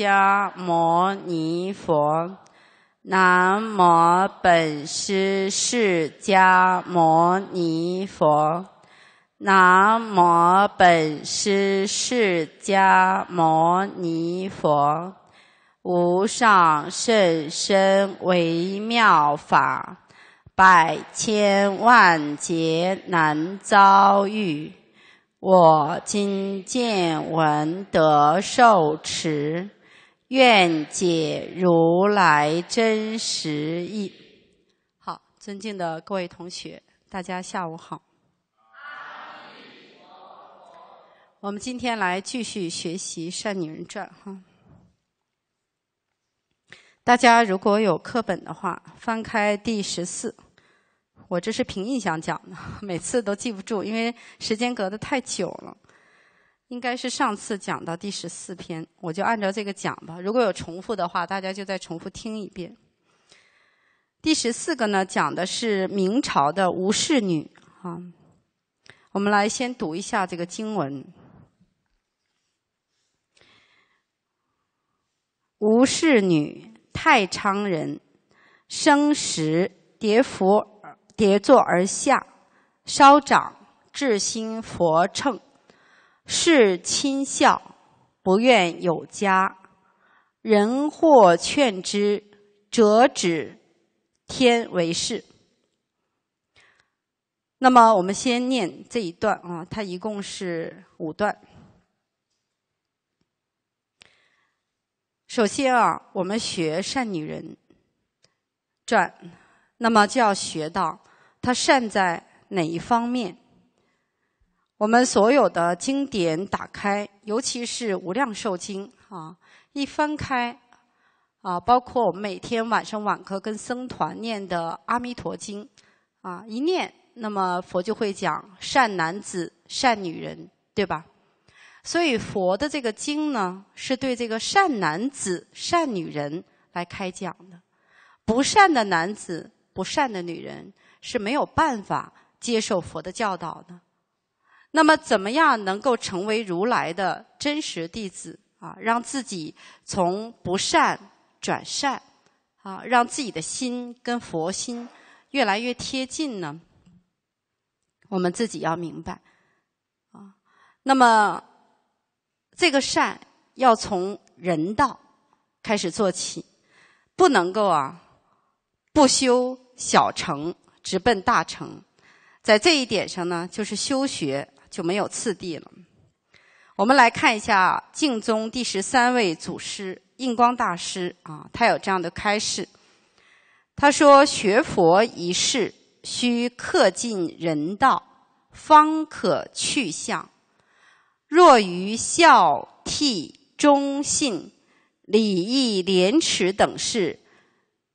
迦摩尼佛，南无本师释迦摩尼佛，南无本师释迦摩尼佛，无上甚深微妙法，百千万劫难遭遇，我今见闻得受持。愿解如来真实意。好，尊敬的各位同学，大家下午好。我们今天来继续学习《善女人传》哈。大家如果有课本的话，翻开第十四。我这是凭印象讲的，每次都记不住，因为时间隔得太久了。应该是上次讲到第十四篇，我就按照这个讲吧。如果有重复的话，大家就再重复听一遍。第十四个呢，讲的是明朝的吴氏女啊。我们来先读一下这个经文：吴氏女，太昌人，生时叠佛叠坐而下，稍长，至心佛乘。事亲孝，不愿有家。人或劝之，辄止。天为是。那么，我们先念这一段啊，它一共是五段。首先啊，我们学善女人传，那么就要学到她善在哪一方面。我们所有的经典打开，尤其是《无量寿经》啊，一翻开啊，包括我们每天晚上晚课跟僧团念的《阿弥陀经》啊，一念，那么佛就会讲善男子、善女人，对吧？所以佛的这个经呢，是对这个善男子、善女人来开讲的。不善的男子、不善的女人是没有办法接受佛的教导的。那么，怎么样能够成为如来的真实弟子啊？让自己从不善转善啊，让自己的心跟佛心越来越贴近呢？我们自己要明白啊。那么，这个善要从人道开始做起，不能够啊不修小乘直奔大乘，在这一点上呢，就是修学。就没有次第了。我们来看一下，净宗第十三位祖师印光大师啊，他有这样的开示：他说，学佛一事，须克尽人道，方可去向；若于孝悌忠信、礼义廉耻等事，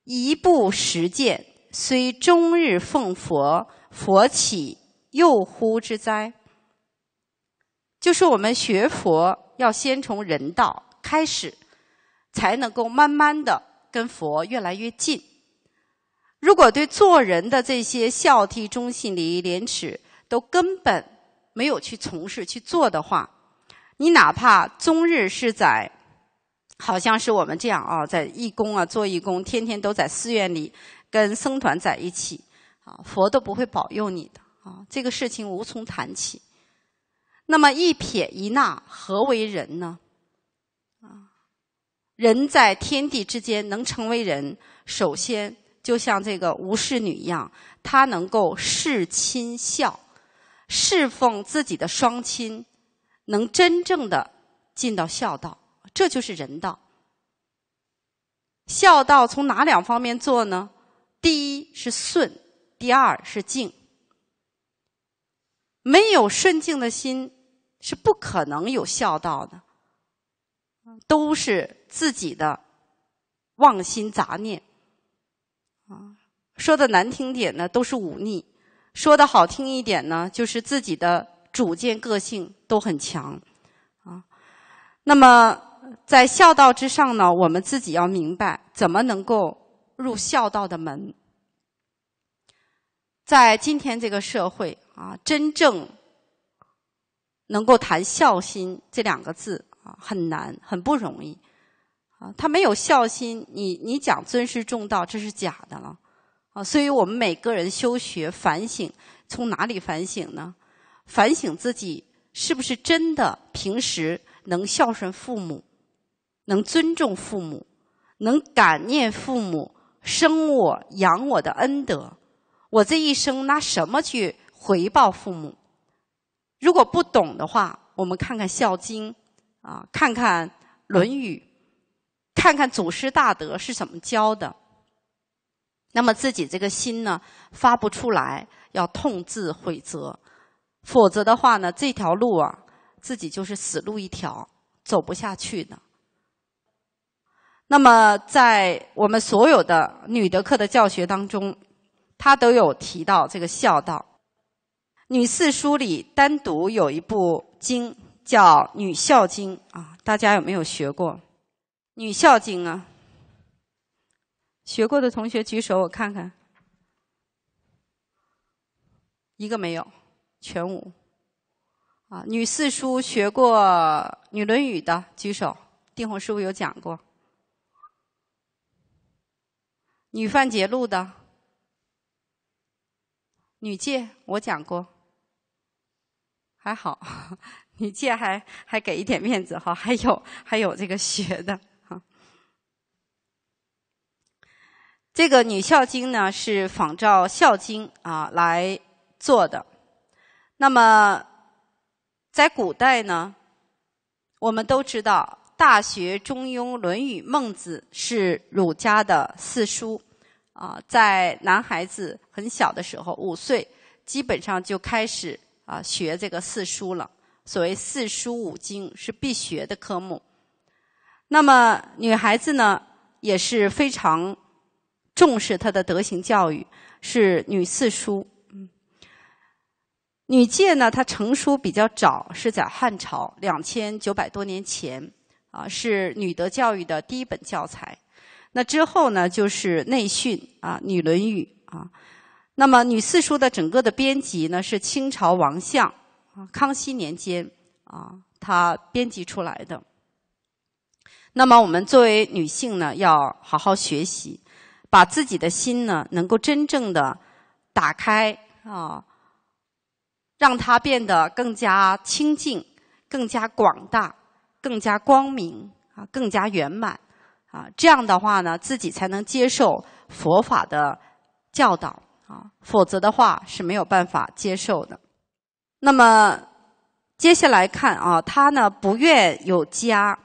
一步实践，虽终日奉佛，佛岂又乎之哉？就是我们学佛要先从人道开始，才能够慢慢的跟佛越来越近。如果对做人的这些孝悌忠信礼义廉耻都根本没有去从事去做的话，你哪怕终日是在，好像是我们这样啊，在义工啊做义工，天天都在寺院里跟僧团在一起，啊，佛都不会保佑你的啊，这个事情无从谈起。那么一撇一捺何为人呢？啊，人在天地之间能成为人，首先就像这个吴氏女一样，她能够侍亲孝，侍奉自己的双亲，能真正的尽到孝道，这就是人道。孝道从哪两方面做呢？第一是顺，第二是敬。没有顺境的心是不可能有孝道的，都是自己的妄心杂念啊。说的难听点呢，都是忤逆；说的好听一点呢，就是自己的主见个性都很强啊。那么在孝道之上呢，我们自己要明白怎么能够入孝道的门。在今天这个社会。啊，真正能够谈孝心这两个字啊，很难，很不容易啊。他没有孝心，你你讲尊师重道，这是假的了啊。所以我们每个人修学、反省，从哪里反省呢？反省自己是不是真的平时能孝顺父母，能尊重父母，能感念父母生我养我的恩德？我这一生拿什么去？回报父母，如果不懂的话，我们看看《孝经》，啊，看看《论语》，看看祖师大德是怎么教的。那么自己这个心呢，发不出来，要痛自悔责，否则的话呢，这条路啊，自己就是死路一条，走不下去的。那么在我们所有的女德课的教学当中，他都有提到这个孝道。《女四书》里单独有一部经叫《女孝经》啊，大家有没有学过《女孝经》啊？学过的同学举手，我看看，一个没有，全无。啊，《女四书》学过《女论语》的举手，定红师傅有讲过，《女范节录》的，《女诫》我讲过。还好，你借还还给一点面子哈，还有还有这个学的哈。这个《女孝经》呢，是仿照《孝经》啊来做的。那么在古代呢，我们都知道《大学》《中庸》《论语》《孟子》是儒家的四书啊。在男孩子很小的时候，五岁基本上就开始。啊，学这个四书了。所谓四书五经是必学的科目。那么女孩子呢，也是非常重视她的德行教育，是女四书。女诫呢，它成书比较早，是在汉朝，两千九百多年前啊，是女德教育的第一本教材。那之后呢，就是内训啊，女论语啊。那么《女四书》的整个的编辑呢，是清朝王相啊，康熙年间啊，他编辑出来的。那么我们作为女性呢，要好好学习，把自己的心呢，能够真正的打开啊，让它变得更加清净、更加广大、更加光明啊、更加圆满啊。这样的话呢，自己才能接受佛法的教导。啊，否则的话是没有办法接受的。那么接下来看啊，他呢不愿有家，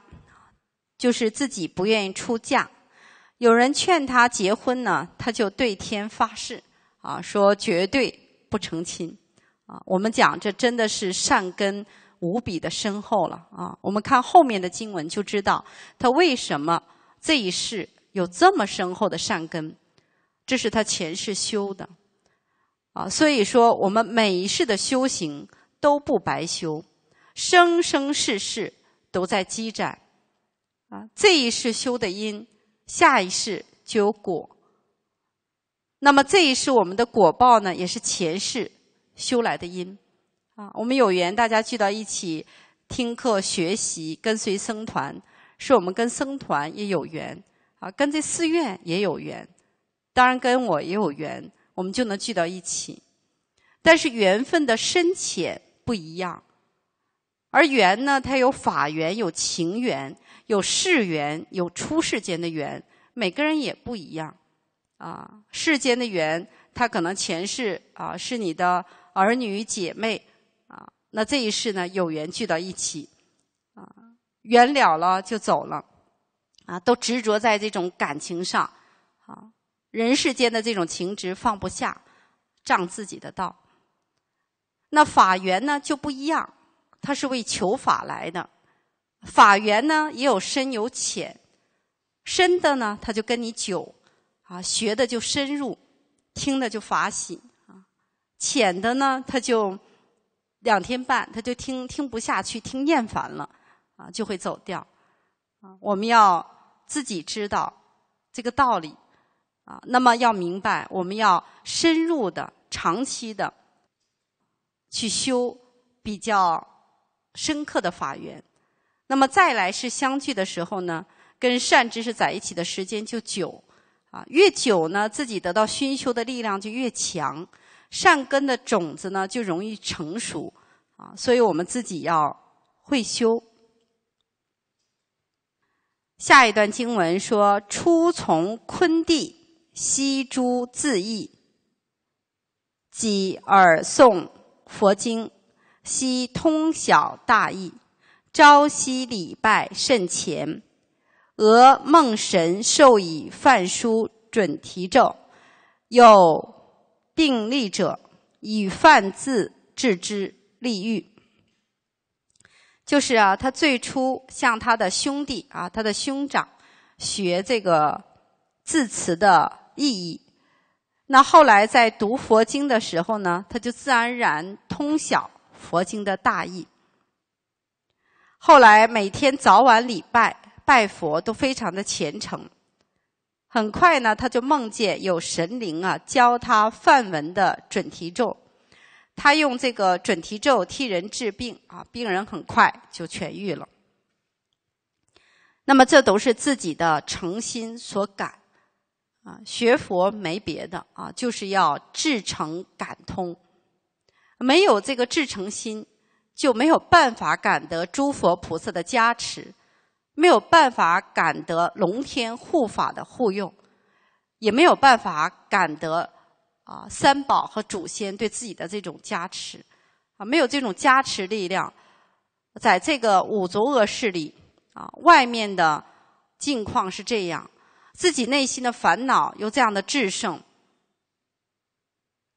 就是自己不愿意出嫁。有人劝他结婚呢，他就对天发誓啊，说绝对不成亲啊。我们讲这真的是善根无比的深厚了啊。我们看后面的经文就知道他为什么这一世有这么深厚的善根，这是他前世修的。啊，所以说我们每一世的修行都不白修，生生世世都在积攒啊。这一世修的因，下一世就有果。那么这一世我们的果报呢，也是前世修来的因啊。我们有缘，大家聚到一起听课学习，跟随僧团，是我们跟僧团也有缘啊，跟这寺院也有缘，当然跟我也有缘。我们就能聚到一起，但是缘分的深浅不一样，而缘呢，它有法缘，有情缘，有世缘，有出世间的缘，每个人也不一样啊。世间的缘，它可能前世啊是你的儿女姐妹啊，那这一世呢有缘聚到一起啊，缘了了就走了啊，都执着在这种感情上。人世间的这种情执放不下，仗自己的道。那法缘呢就不一样，他是为求法来的。法缘呢也有深有浅，深的呢他就跟你久啊，学的就深入，听的就法喜啊。浅的呢他就两天半，他就听听不下去，听厌烦了啊，就会走掉啊。我们要自己知道这个道理。啊，那么要明白，我们要深入的、长期的去修比较深刻的法缘。那么再来是相聚的时候呢，跟善知识在一起的时间就久啊，越久呢，自己得到熏修的力量就越强，善根的种子呢就容易成熟啊。所以我们自己要会修。下一段经文说：“初从昆地。”悉诸字义，己耳诵佛经，悉通晓大义，朝夕礼拜甚虔。俄梦神授以梵书准提咒，有定力者以梵字治之，立欲。就是啊，他最初向他的兄弟啊，他的兄长学这个字词的。意义。那后来在读佛经的时候呢，他就自然而然通晓佛经的大意。后来每天早晚礼拜拜佛都非常的虔诚。很快呢，他就梦见有神灵啊教他梵文的准提咒。他用这个准提咒替人治病啊，病人很快就痊愈了。那么这都是自己的诚心所感。学佛没别的啊，就是要至诚感通。没有这个至诚心，就没有办法感得诸佛菩萨的加持，没有办法感得龙天护法的护佑，也没有办法感得啊三宝和祖先对自己的这种加持啊。没有这种加持力量，在这个五浊恶世里啊，外面的境况是这样。自己内心的烦恼有这样的制胜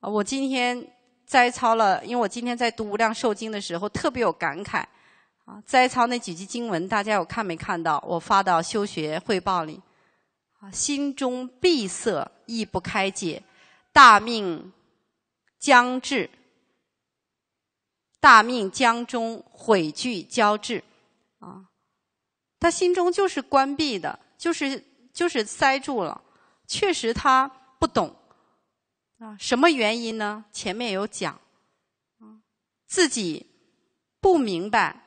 啊！我今天摘抄了，因为我今天在读《无量寿经》的时候特别有感慨啊！摘抄那几句经文，大家有看没看到？我发到修学汇报里啊。心中闭塞，亦不开解。大命将至，大命将终，毁俱交至啊！他心中就是关闭的，就是。就是塞住了，确实他不懂啊，什么原因呢？前面有讲，啊，自己不明白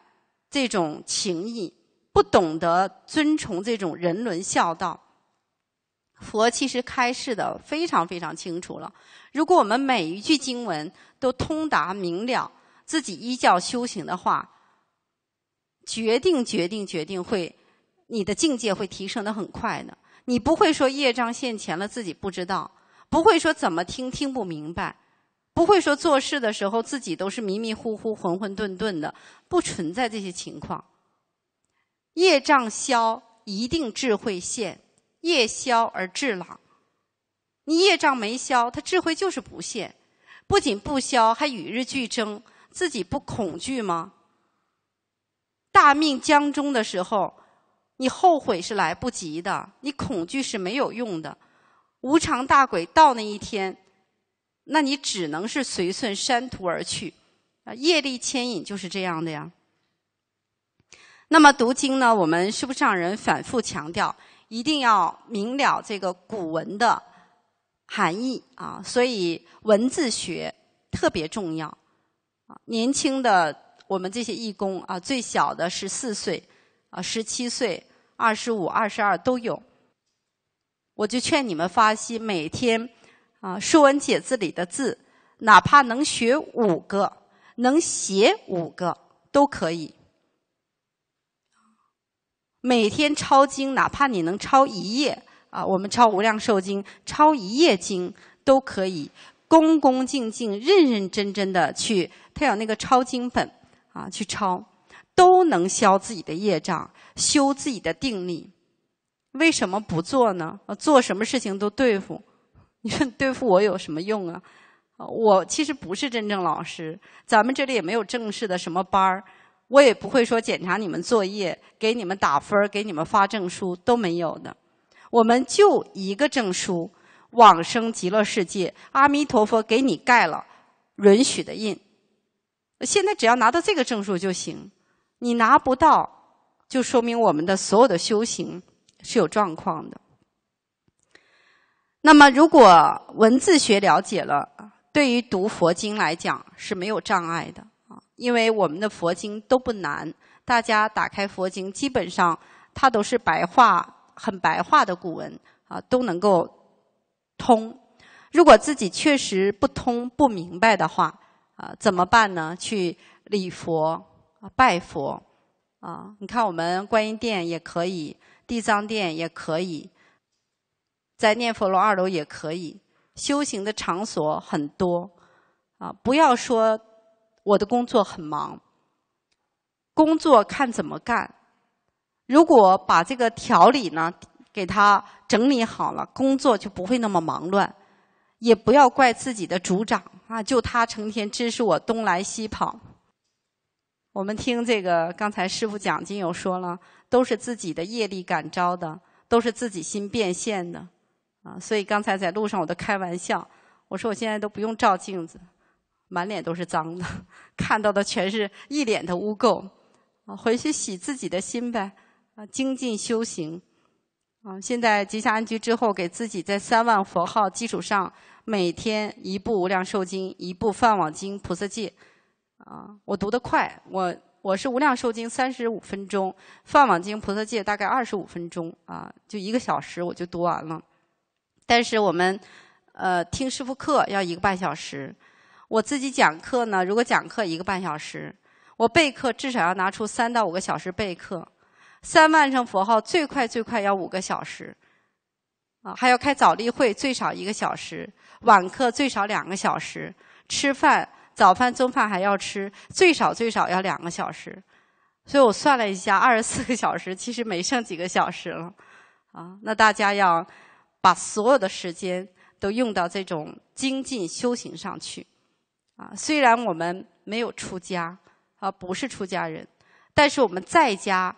这种情谊，不懂得遵从这种人伦孝道。佛其实开示的非常非常清楚了。如果我们每一句经文都通达明了，自己依教修行的话，决定决定决定会。你的境界会提升的很快的，你不会说业障现前了自己不知道，不会说怎么听听不明白，不会说做事的时候自己都是迷迷糊糊、浑混沌沌的，不存在这些情况。业障消，一定智慧现；业消而智朗。你业障没消，他智慧就是不现，不仅不消，还与日俱增。自己不恐惧吗？大命将终的时候。你后悔是来不及的，你恐惧是没有用的。无常大鬼到那一天，那你只能是随顺山途而去，啊，业力牵引就是这样的呀。那么读经呢，我们师父上人反复强调，一定要明了这个古文的含义啊，所以文字学特别重要。啊，年轻的我们这些义工啊，最小的是四岁。啊，十七岁、二十五、二十二都有。我就劝你们发心，每天啊，《说文解字》里的字，哪怕能学五个，能写五个都可以。每天抄经，哪怕你能抄一页啊，我们抄《无量寿经》，抄一页经都可以，恭恭敬敬、认认真真的去，他有那个抄经本啊，去抄。都能消自己的业障，修自己的定力，为什么不做呢？做什么事情都对付，你说对付我有什么用啊？我其实不是真正老师，咱们这里也没有正式的什么班儿，我也不会说检查你们作业，给你们打分，给你们发证书都没有的。我们就一个证书，往生极乐世界，阿弥陀佛给你盖了允许的印，现在只要拿到这个证书就行。你拿不到，就说明我们的所有的修行是有状况的。那么，如果文字学了解了，对于读佛经来讲是没有障碍的啊，因为我们的佛经都不难。大家打开佛经，基本上它都是白话，很白话的古文啊，都能够通。如果自己确实不通不明白的话啊，怎么办呢？去礼佛。拜佛，啊，你看我们观音殿也可以，地藏殿也可以，在念佛楼二楼也可以，修行的场所很多，啊，不要说我的工作很忙，工作看怎么干，如果把这个条理呢，给他整理好了，工作就不会那么忙乱，也不要怪自己的组长啊，就他成天支持我东来西跑。我们听这个，刚才师傅讲经友说了，都是自己的业力感召的，都是自己心变现的，啊，所以刚才在路上我都开玩笑，我说我现在都不用照镜子，满脸都是脏的，看到的全是一脸的污垢，啊，回去洗自己的心呗，啊，精进修行，啊，现在吉祥安居之后，给自己在三万佛号基础上，每天一部《无量寿经》，一部《梵网经》《菩萨戒》。啊，我读得快，我我是无量寿经三十五分钟，放网经菩萨戒大概二十五分钟，啊，就一个小时我就读完了。但是我们，呃，听师傅课要一个半小时，我自己讲课呢，如果讲课一个半小时，我备课至少要拿出三到五个小时备课，三万声佛号最快最快要五个小时，啊，还要开早例会最少一个小时，晚课最少两个小时，吃饭。早饭、中饭还要吃，最少最少要两个小时，所以我算了一下，二十四个小时其实没剩几个小时了，啊，那大家要把所有的时间都用到这种精进修行上去，啊，虽然我们没有出家，啊，不是出家人，但是我们在家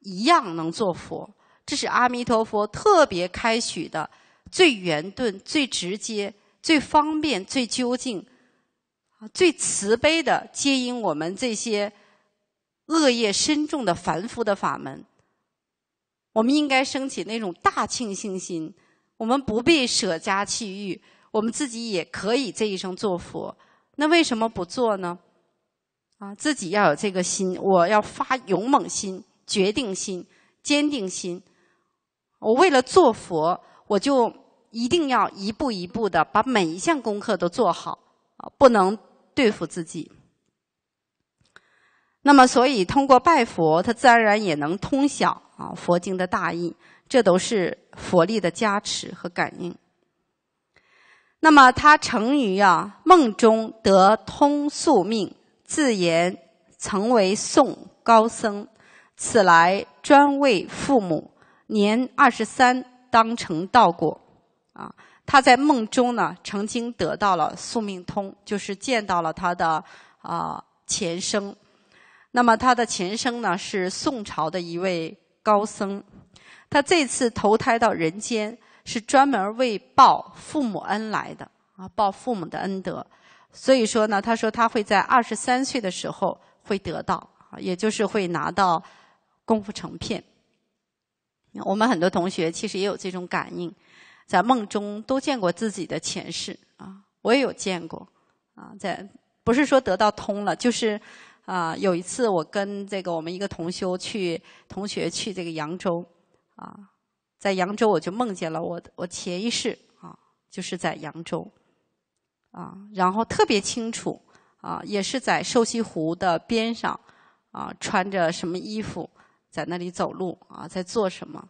一样能做佛，这是阿弥陀佛特别开许的，最圆顿、最直接、最方便、最究竟。啊，最慈悲的接引我们这些恶业深重的凡夫的法门，我们应该升起那种大庆幸心。我们不必舍家弃欲，我们自己也可以这一生做佛。那为什么不做呢？啊，自己要有这个心，我要发勇猛心、决定心、坚定心。我为了做佛，我就一定要一步一步的把每一项功课都做好。啊，不能对付自己。那么，所以通过拜佛，他自然而然也能通晓啊佛经的大意，这都是佛力的加持和感应。那么，他成于啊梦中得通宿命，自言曾为宋高僧，此来专为父母。年二十三当成道果，啊。他在梦中呢，曾经得到了宿命通，就是见到了他的啊前生。那么他的前生呢是宋朝的一位高僧，他这次投胎到人间是专门为报父母恩来的啊，报父母的恩德。所以说呢，他说他会在二十三岁的时候会得到，也就是会拿到功夫成片。我们很多同学其实也有这种感应。在梦中都见过自己的前世啊，我也有见过啊，在不是说得到通了，就是啊，有一次我跟这个我们一个同修去同学去这个扬州啊，在扬州我就梦见了我我前一世啊，就是在扬州啊，然后特别清楚啊，也是在瘦西湖的边上啊，穿着什么衣服在那里走路啊，在做什么。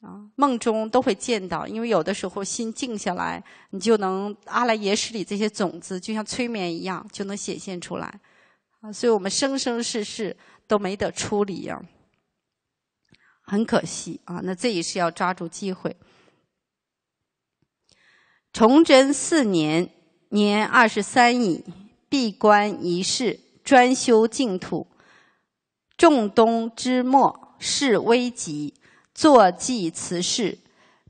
啊，梦中都会见到，因为有的时候心静下来，你就能阿赖耶识里这些种子，就像催眠一样，就能显现出来。啊，所以我们生生世世都没得出离啊，很可惜啊。那这也是要抓住机会。崇祯四年年二十三矣，闭关一世，专修净土。仲冬之末，事危急。坐记词事，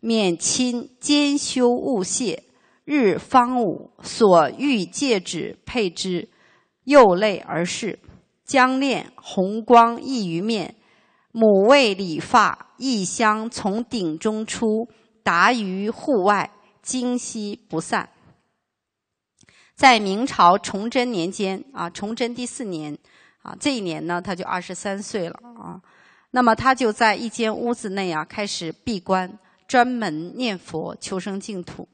免亲兼修勿懈。日方午，所欲戒指佩之，右肋而逝。将殓，红光溢于面。母为理发，异香从顶中出，达于户外，今夕不散。在明朝崇祯年间啊，崇祯第四年啊，这一年呢，他就二十三岁了啊。那么他就在一间屋子内啊，开始闭关，专门念佛求生净土。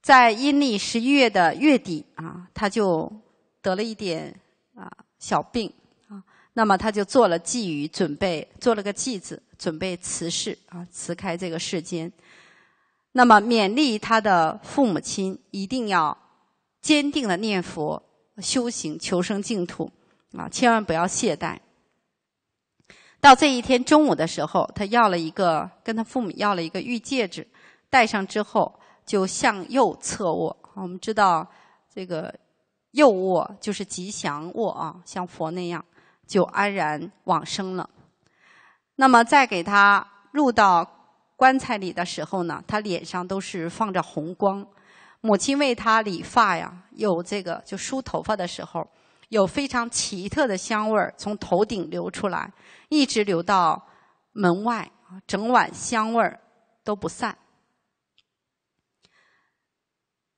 在阴历十一月的月底啊，他就得了一点啊小病啊，那么他就做了寄语，准备，做了个计子准备辞世啊，辞开这个世间。那么勉励他的父母亲一定要坚定的念佛修行求生净土啊，千万不要懈怠。到这一天中午的时候，他要了一个跟他父母要了一个玉戒指，戴上之后就向右侧卧。我们知道，这个右卧就是吉祥卧啊，像佛那样，就安然往生了。那么，在给他入到棺材里的时候呢，他脸上都是放着红光。母亲为他理发呀，有这个就梳头发的时候，有非常奇特的香味儿从头顶流出来。一直留到门外整晚香味儿都不散。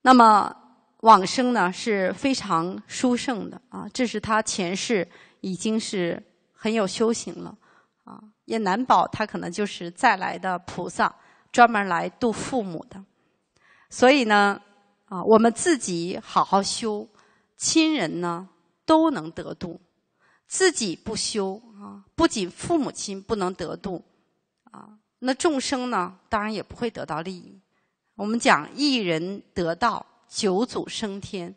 那么往生呢是非常殊胜的啊，这是他前世已经是很有修行了啊，也难保他可能就是再来的菩萨，专门来度父母的。所以呢啊，我们自己好好修，亲人呢都能得度。自己不修啊，不仅父母亲不能得度啊，那众生呢，当然也不会得到利益。我们讲一人得道，九祖升天。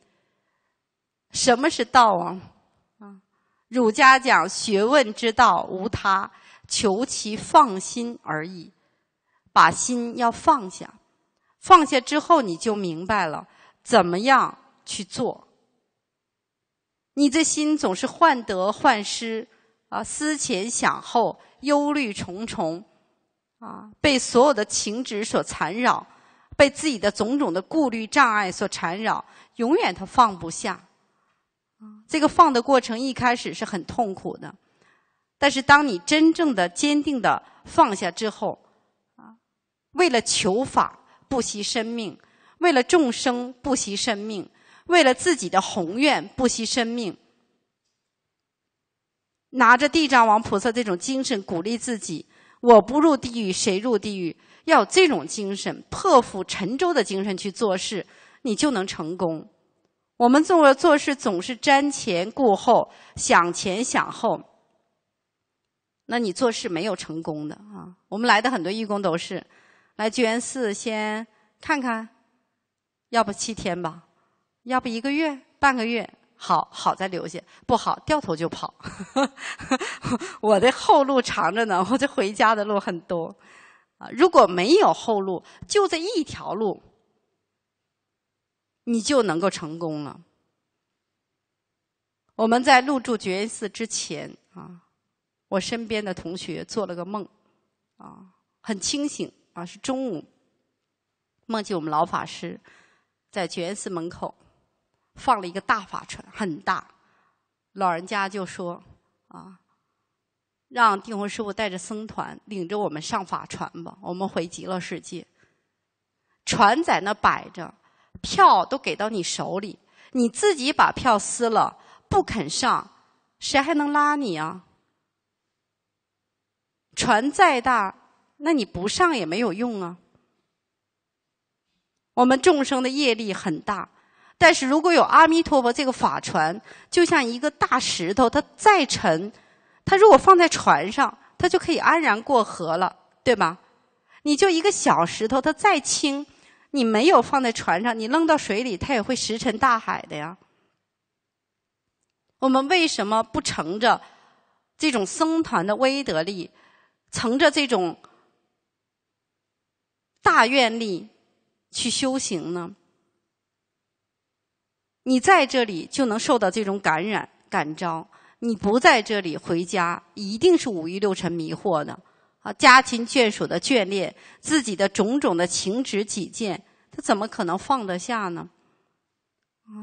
什么是道啊？啊，儒家讲学问之道无他，求其放心而已。把心要放下，放下之后你就明白了，怎么样去做。你这心总是患得患失啊，思前想后，忧虑重重，啊，被所有的情执所缠绕，被自己的种种的顾虑障碍所缠绕，永远他放不下。这个放的过程一开始是很痛苦的，但是当你真正的坚定的放下之后，啊，为了求法不惜生命，为了众生不惜生命。为了自己的宏愿，不惜生命。拿着地藏王菩萨这种精神鼓励自己，我不入地狱，谁入地狱？要有这种精神，破釜沉舟的精神去做事，你就能成功。我们做做事总是瞻前顾后，想前想后，那你做事没有成功的啊！我们来的很多义工都是来居安寺，先看看，要不七天吧。要不一个月，半个月，好好再留下，不好掉头就跑。我的后路长着呢，我这回家的路很多。啊，如果没有后路，就这一条路，你就能够成功了。我们在入住觉园寺之前啊，我身边的同学做了个梦，啊，很清醒啊，是中午，梦见我们老法师在觉园寺门口。放了一个大法船，很大。老人家就说：“啊，让定魂师傅带着僧团，领着我们上法船吧，我们回极乐世界。”船在那摆着，票都给到你手里，你自己把票撕了，不肯上，谁还能拉你啊？船再大，那你不上也没有用啊。我们众生的业力很大。但是如果有阿弥陀佛这个法船，就像一个大石头，它再沉，它如果放在船上，它就可以安然过河了，对吧？你就一个小石头，它再轻，你没有放在船上，你扔到水里，它也会石沉大海的呀。我们为什么不乘着这种僧团的威德力，乘着这种大愿力去修行呢？你在这里就能受到这种感染感召，你不在这里回家，一定是五欲六尘迷惑的啊，家庭眷属的眷恋，自己的种种的情执己见，他怎么可能放得下呢？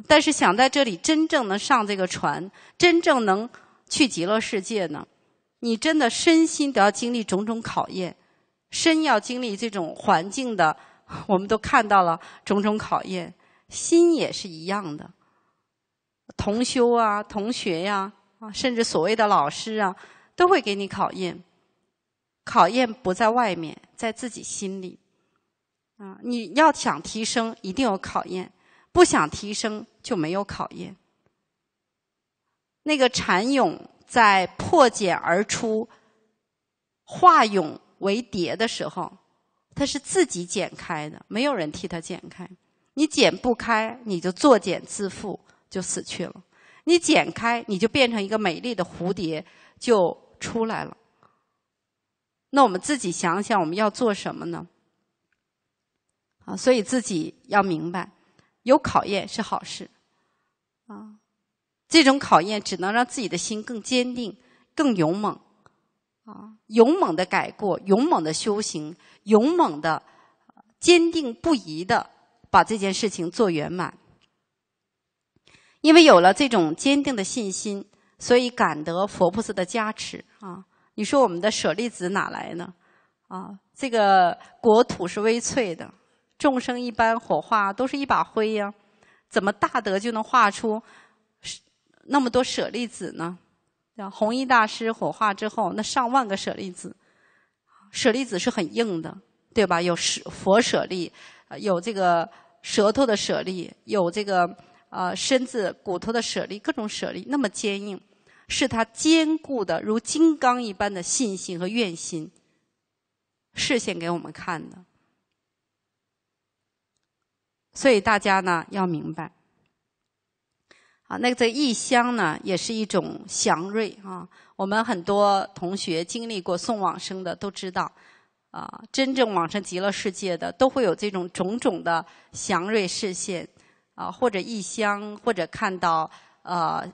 但是想在这里真正能上这个船，真正能去极乐世界呢？你真的身心都要经历种种考验，身要经历这种环境的，我们都看到了种种考验。心也是一样的，同修啊，同学呀，啊，甚至所谓的老师啊，都会给你考验。考验不在外面，在自己心里。啊，你要想提升，一定有考验；不想提升，就没有考验。那个蚕蛹在破茧而出、化蛹为蝶的时候，它是自己剪开的，没有人替它剪开。你剪不开，你就作茧自缚，就死去了；你剪开，你就变成一个美丽的蝴蝶，就出来了。那我们自己想想，我们要做什么呢？啊，所以自己要明白，有考验是好事，啊，这种考验只能让自己的心更坚定、更勇猛，啊，勇猛的改过，勇猛的修行，勇猛的坚定不移的。把这件事情做圆满，因为有了这种坚定的信心，所以感得佛菩萨的加持啊！你说我们的舍利子哪来呢？啊，这个国土是微脆的，众生一般火化都是一把灰呀，怎么大德就能化出那么多舍利子呢？啊，弘一大师火化之后，那上万个舍利子，舍利子是很硬的，对吧？有舍佛舍利，有这个。舌头的舍利，有这个呃身子骨头的舍利，各种舍利那么坚硬，是他坚固的如金刚一般的信心和愿心，示现给我们看的。所以大家呢要明白啊，那个在异乡呢也是一种祥瑞啊。我们很多同学经历过送往生的都知道。啊，真正往生极乐世界的，都会有这种种种的祥瑞视线，啊，或者异乡，或者看到呃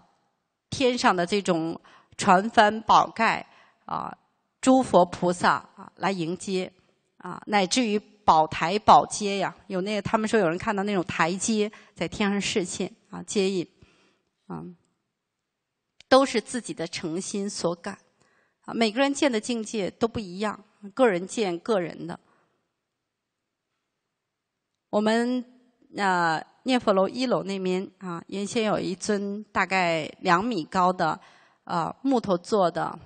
天上的这种船帆宝盖，啊，诸佛菩萨啊来迎接，啊，乃至于宝台宝阶呀，有那个他们说有人看到那种台阶在天上视线啊接引，嗯，都是自己的诚心所感，啊，每个人见的境界都不一样。个人见个人的。我们啊念佛楼一楼那边啊，原先有一尊大概两米高的啊木头做的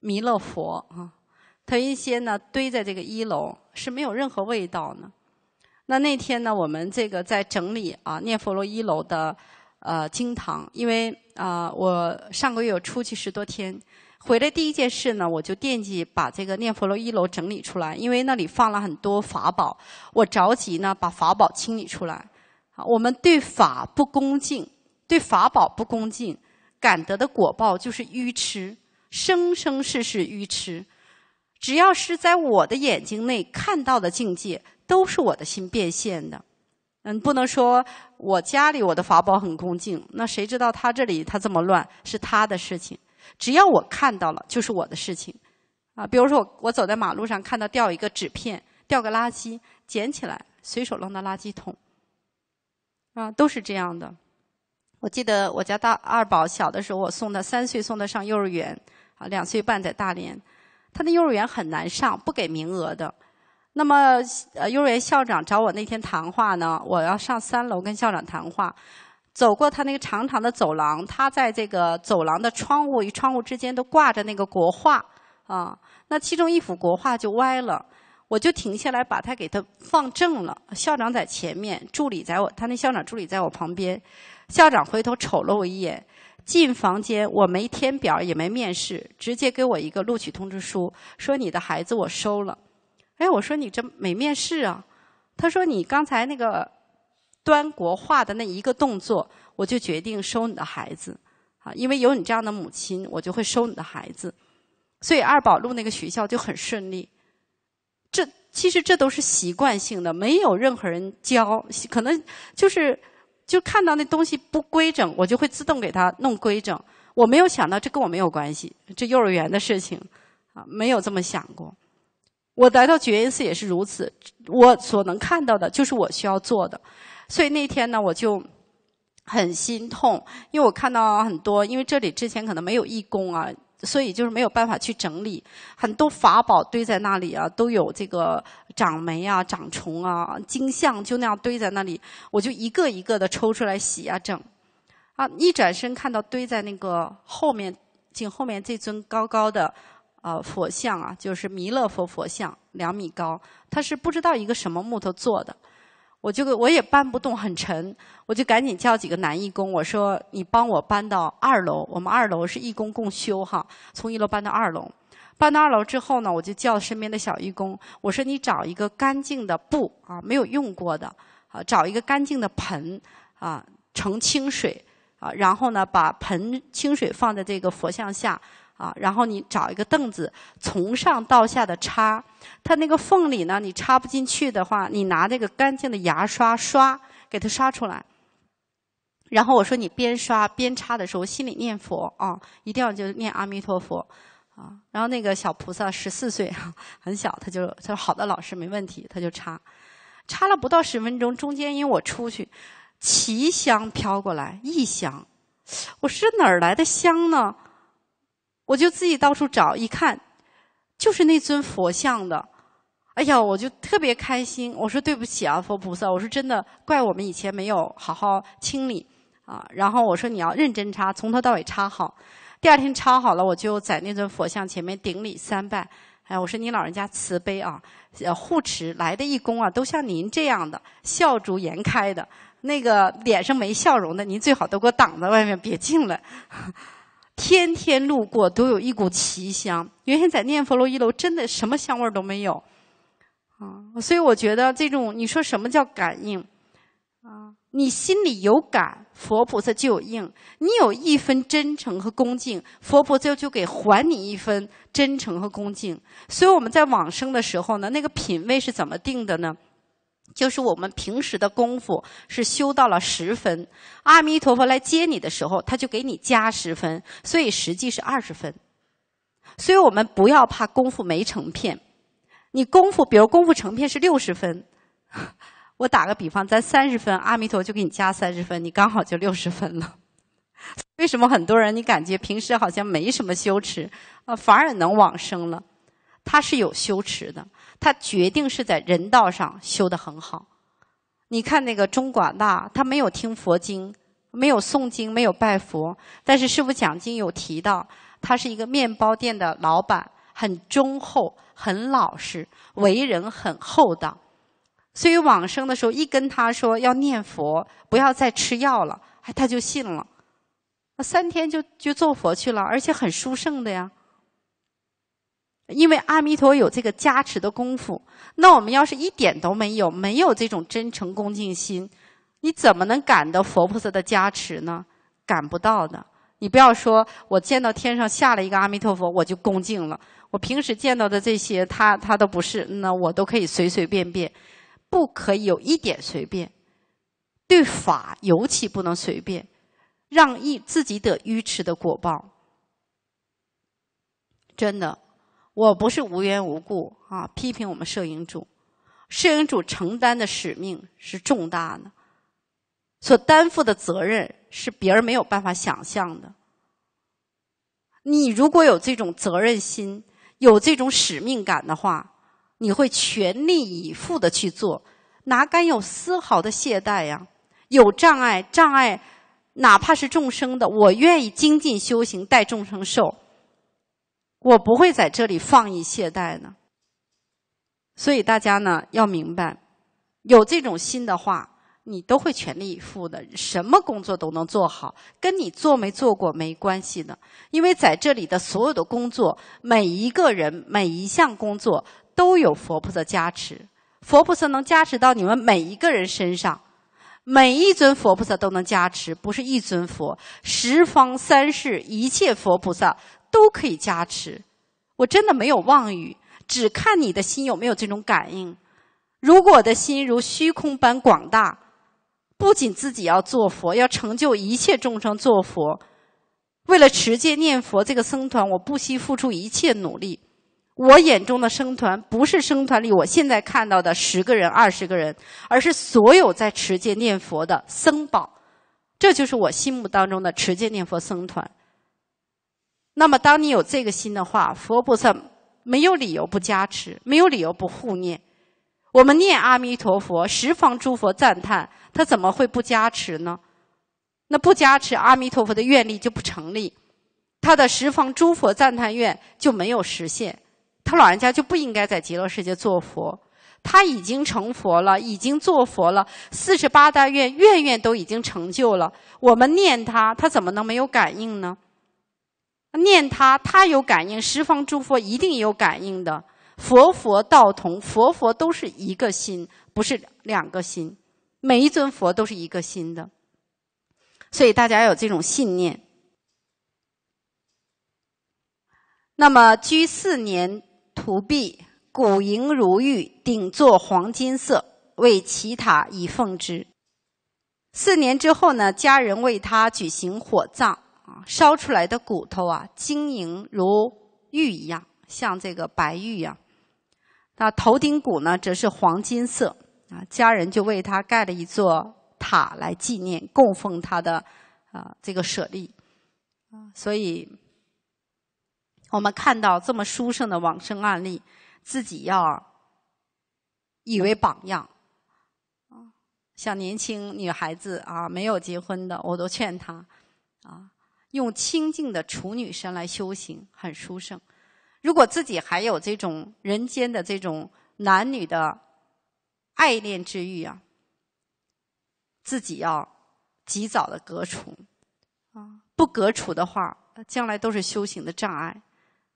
弥勒佛啊，它原先呢堆在这个一楼，是没有任何味道呢。那那天呢，我们这个在整理啊念佛楼一楼的呃经堂，因为啊我上个月出去十多天。回来第一件事呢，我就惦记把这个念佛楼一楼整理出来，因为那里放了很多法宝，我着急呢，把法宝清理出来。我们对法不恭敬，对法宝不恭敬，感得的果报就是愚痴，生生世世愚痴。只要是在我的眼睛内看到的境界，都是我的心变现的。嗯，不能说我家里我的法宝很恭敬，那谁知道他这里他这么乱，是他的事情。只要我看到了，就是我的事情，啊，比如说我我走在马路上看到掉一个纸片，掉个垃圾，捡起来，随手扔到垃圾桶。啊，都是这样的。我记得我家大二宝小的时候，我送他三岁送他上幼儿园，啊，两岁半在大连，他的幼儿园很难上，不给名额的。那么，呃，幼儿园校长找我那天谈话呢，我要上三楼跟校长谈话。走过他那个长长的走廊，他在这个走廊的窗户与窗户之间都挂着那个国画啊。那其中一幅国画就歪了，我就停下来把它给它放正了。校长在前面，助理在我他那校长助理在我旁边，校长回头瞅了我一眼，进房间我没填表也没面试，直接给我一个录取通知书，说你的孩子我收了。哎，我说你这没面试啊？他说你刚才那个。端国画的那一个动作，我就决定收你的孩子，啊，因为有你这样的母亲，我就会收你的孩子，所以二宝路那个学校就很顺利。这其实这都是习惯性的，没有任何人教，可能就是就看到那东西不规整，我就会自动给他弄规整。我没有想到这跟我没有关系，这幼儿园的事情啊，没有这么想过。我来到觉园寺也是如此，我所能看到的就是我需要做的。所以那天呢，我就很心痛，因为我看到很多，因为这里之前可能没有义工啊，所以就是没有办法去整理，很多法宝堆在那里啊，都有这个长霉啊、长虫啊、金像就那样堆在那里，我就一个一个的抽出来洗啊、整啊，一转身看到堆在那个后面，进后面这尊高高的呃佛像啊，就是弥勒佛佛像，两米高，它是不知道一个什么木头做的。我就我也搬不动，很沉，我就赶紧叫几个男义工，我说你帮我搬到二楼，我们二楼是义工共修哈，从一楼搬到二楼，搬到二楼之后呢，我就叫身边的小义工，我说你找一个干净的布啊，没有用过的，啊，找一个干净的盆，啊，盛清水，啊，然后呢，把盆清水放在这个佛像下。啊，然后你找一个凳子，从上到下的插，它那个缝里呢，你插不进去的话，你拿那个干净的牙刷刷，给它刷出来。然后我说你边刷边插的时候，心里念佛啊，一定要就念阿弥陀佛啊。然后那个小菩萨十四岁哈，很小，他就他说好的，老师没问题，他就插。插了不到十分钟，中间因为我出去，奇香飘过来，异香，我是哪儿来的香呢？我就自己到处找，一看，就是那尊佛像的。哎呀，我就特别开心。我说对不起啊，佛菩萨，我说真的，怪我们以前没有好好清理啊。然后我说你要认真插，从头到尾插好。第二天插好了，我就在那尊佛像前面顶礼三拜。哎呀，我说您老人家慈悲啊，护持来的义工啊，都像您这样的笑逐颜开的，那个脸上没笑容的，您最好都给我挡在外面，别进来。天天路过都有一股奇香。原先在念佛楼一楼，真的什么香味都没有啊。所以我觉得这种，你说什么叫感应啊？你心里有感，佛菩萨就有应。你有一分真诚和恭敬，佛菩萨就给还你一分真诚和恭敬。所以我们在往生的时候呢，那个品位是怎么定的呢？就是我们平时的功夫是修到了十分，阿弥陀佛来接你的时候，他就给你加十分，所以实际是二十分。所以我们不要怕功夫没成片，你功夫比如功夫成片是六十分，我打个比方，咱三十分，阿弥陀就给你加三十分，你刚好就六十分了。为什么很多人你感觉平时好像没什么羞耻，呃，反而能往生了？他是有羞耻的。他决定是在人道上修得很好。你看那个中广大，他没有听佛经，没有诵经，没有拜佛，但是师傅讲经有提到，他是一个面包店的老板，很忠厚，很老实，为人很厚道，所以往生的时候一跟他说要念佛，不要再吃药了，他就信了，三天就就做佛去了，而且很殊胜的呀。因为阿弥陀有这个加持的功夫，那我们要是一点都没有，没有这种真诚恭敬心，你怎么能感得佛菩萨的加持呢？感不到的。你不要说，我见到天上下了一个阿弥陀佛，我就恭敬了。我平时见到的这些，他他都不是，那我都可以随随便便，不可以有一点随便。对法尤其不能随便，让一自己得愚痴的果报，真的。我不是无缘无故啊批评我们摄影组，摄影组承担的使命是重大的，所担负的责任是别人没有办法想象的。你如果有这种责任心，有这种使命感的话，你会全力以赴的去做，哪敢有丝毫的懈怠呀？有障碍，障碍，哪怕是众生的，我愿意精进修行，带众生受。我不会在这里放逸懈怠的，所以大家呢要明白，有这种心的话，你都会全力以赴的，什么工作都能做好，跟你做没做过没关系的。因为在这里的所有的工作，每一个人每一项工作都有佛菩萨加持，佛菩萨能加持到你们每一个人身上，每一尊佛菩萨都能加持，不是一尊佛，十方三世一切佛菩萨。都可以加持，我真的没有妄语，只看你的心有没有这种感应。如果我的心如虚空般广大，不仅自己要做佛，要成就一切众生做佛，为了持戒念佛这个僧团，我不惜付出一切努力。我眼中的僧团，不是僧团里我现在看到的十个人、二十个人，而是所有在持戒念佛的僧宝。这就是我心目当中的持戒念佛僧团。那么，当你有这个心的话，佛菩萨没有理由不加持，没有理由不护念。我们念阿弥陀佛，十方诸佛赞叹，他怎么会不加持呢？那不加持，阿弥陀佛的愿力就不成立，他的十方诸佛赞叹愿就没有实现。他老人家就不应该在极乐世界做佛，他已经成佛了，已经做佛了，四十八大愿愿愿都已经成就了。我们念他，他怎么能没有感应呢？念他，他有感应；十方诸佛一定有感应的。佛佛道同，佛佛都是一个心，不是两个心。每一尊佛都是一个心的，所以大家要有这种信念。那么居四年，图壁古莹如玉，顶座黄金色，为奇塔以奉之。四年之后呢，家人为他举行火葬。啊，烧出来的骨头啊，晶莹如玉一样，像这个白玉样。那头顶骨呢，则是黄金色啊。家人就为他盖了一座塔来纪念，供奉他的啊这个舍利啊。所以，我们看到这么殊胜的往生案例，自己要以为榜样啊。像年轻女孩子啊，没有结婚的，我都劝她啊。用清净的处女身来修行，很殊胜。如果自己还有这种人间的这种男女的爱恋之欲啊，自己要及早的隔除啊。不隔除的话，将来都是修行的障碍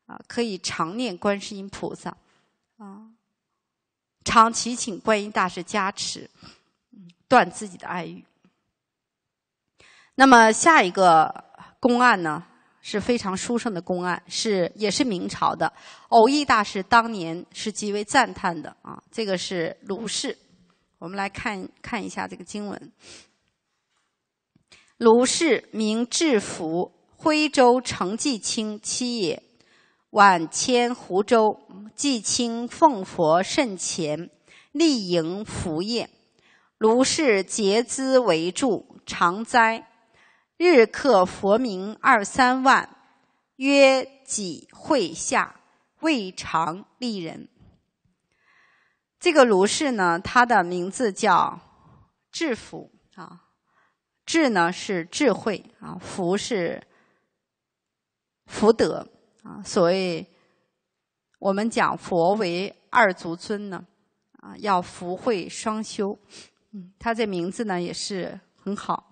啊。可以常念观世音菩萨啊，常祈请观音大士加持，断自己的爱欲。那么下一个。公案呢是非常殊胜的公案，是也是明朝的。偶益大师当年是极为赞叹的啊。这个是卢氏，我们来看看一下这个经文。卢氏名志福，徽州城纪清妻也。晚迁湖州，纪清奉佛甚虔，立营福业。卢氏节资为助，常斋。日刻佛名二三万，曰己会下未尝利人。这个卢氏呢，他的名字叫智福啊。智呢是智慧啊，福是福德啊。所以我们讲佛为二足尊呢，啊，要福慧双修。嗯，他这名字呢也是很好。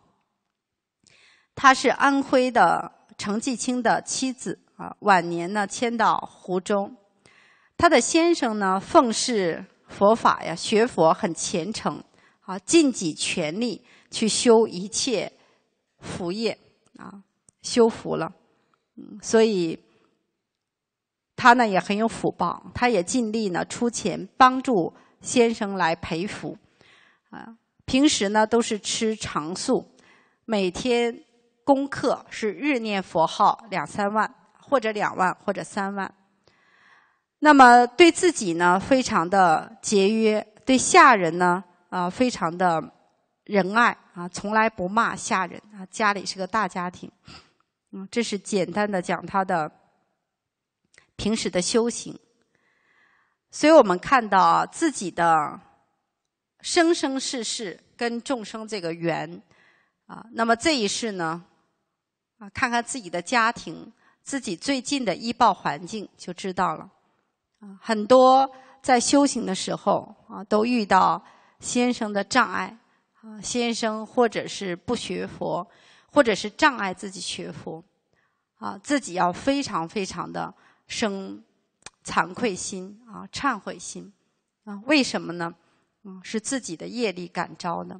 她是安徽的程继清的妻子啊，晚年呢迁到湖州。她的先生呢奉事佛法呀，学佛很虔诚，啊，尽己全力去修一切福业啊，修福了。嗯，所以他呢也很有福报，他也尽力呢出钱帮助先生来陪福啊。平时呢都是吃长素，每天。功课是日念佛号两三万，或者两万，或者三万。那么对自己呢，非常的节约；对下人呢，啊，非常的仁爱啊，从来不骂下人啊。家里是个大家庭，嗯，这是简单的讲他的平时的修行。所以我们看到自己的生生世世跟众生这个缘啊，那么这一世呢？啊，看看自己的家庭，自己最近的医报环境就知道了。啊，很多在修行的时候啊，都遇到先生的障碍啊，先生或者是不学佛，或者是障碍自己学佛，啊，自己要非常非常的生惭愧心啊，忏悔心啊，为什么呢？嗯，是自己的业力感召的。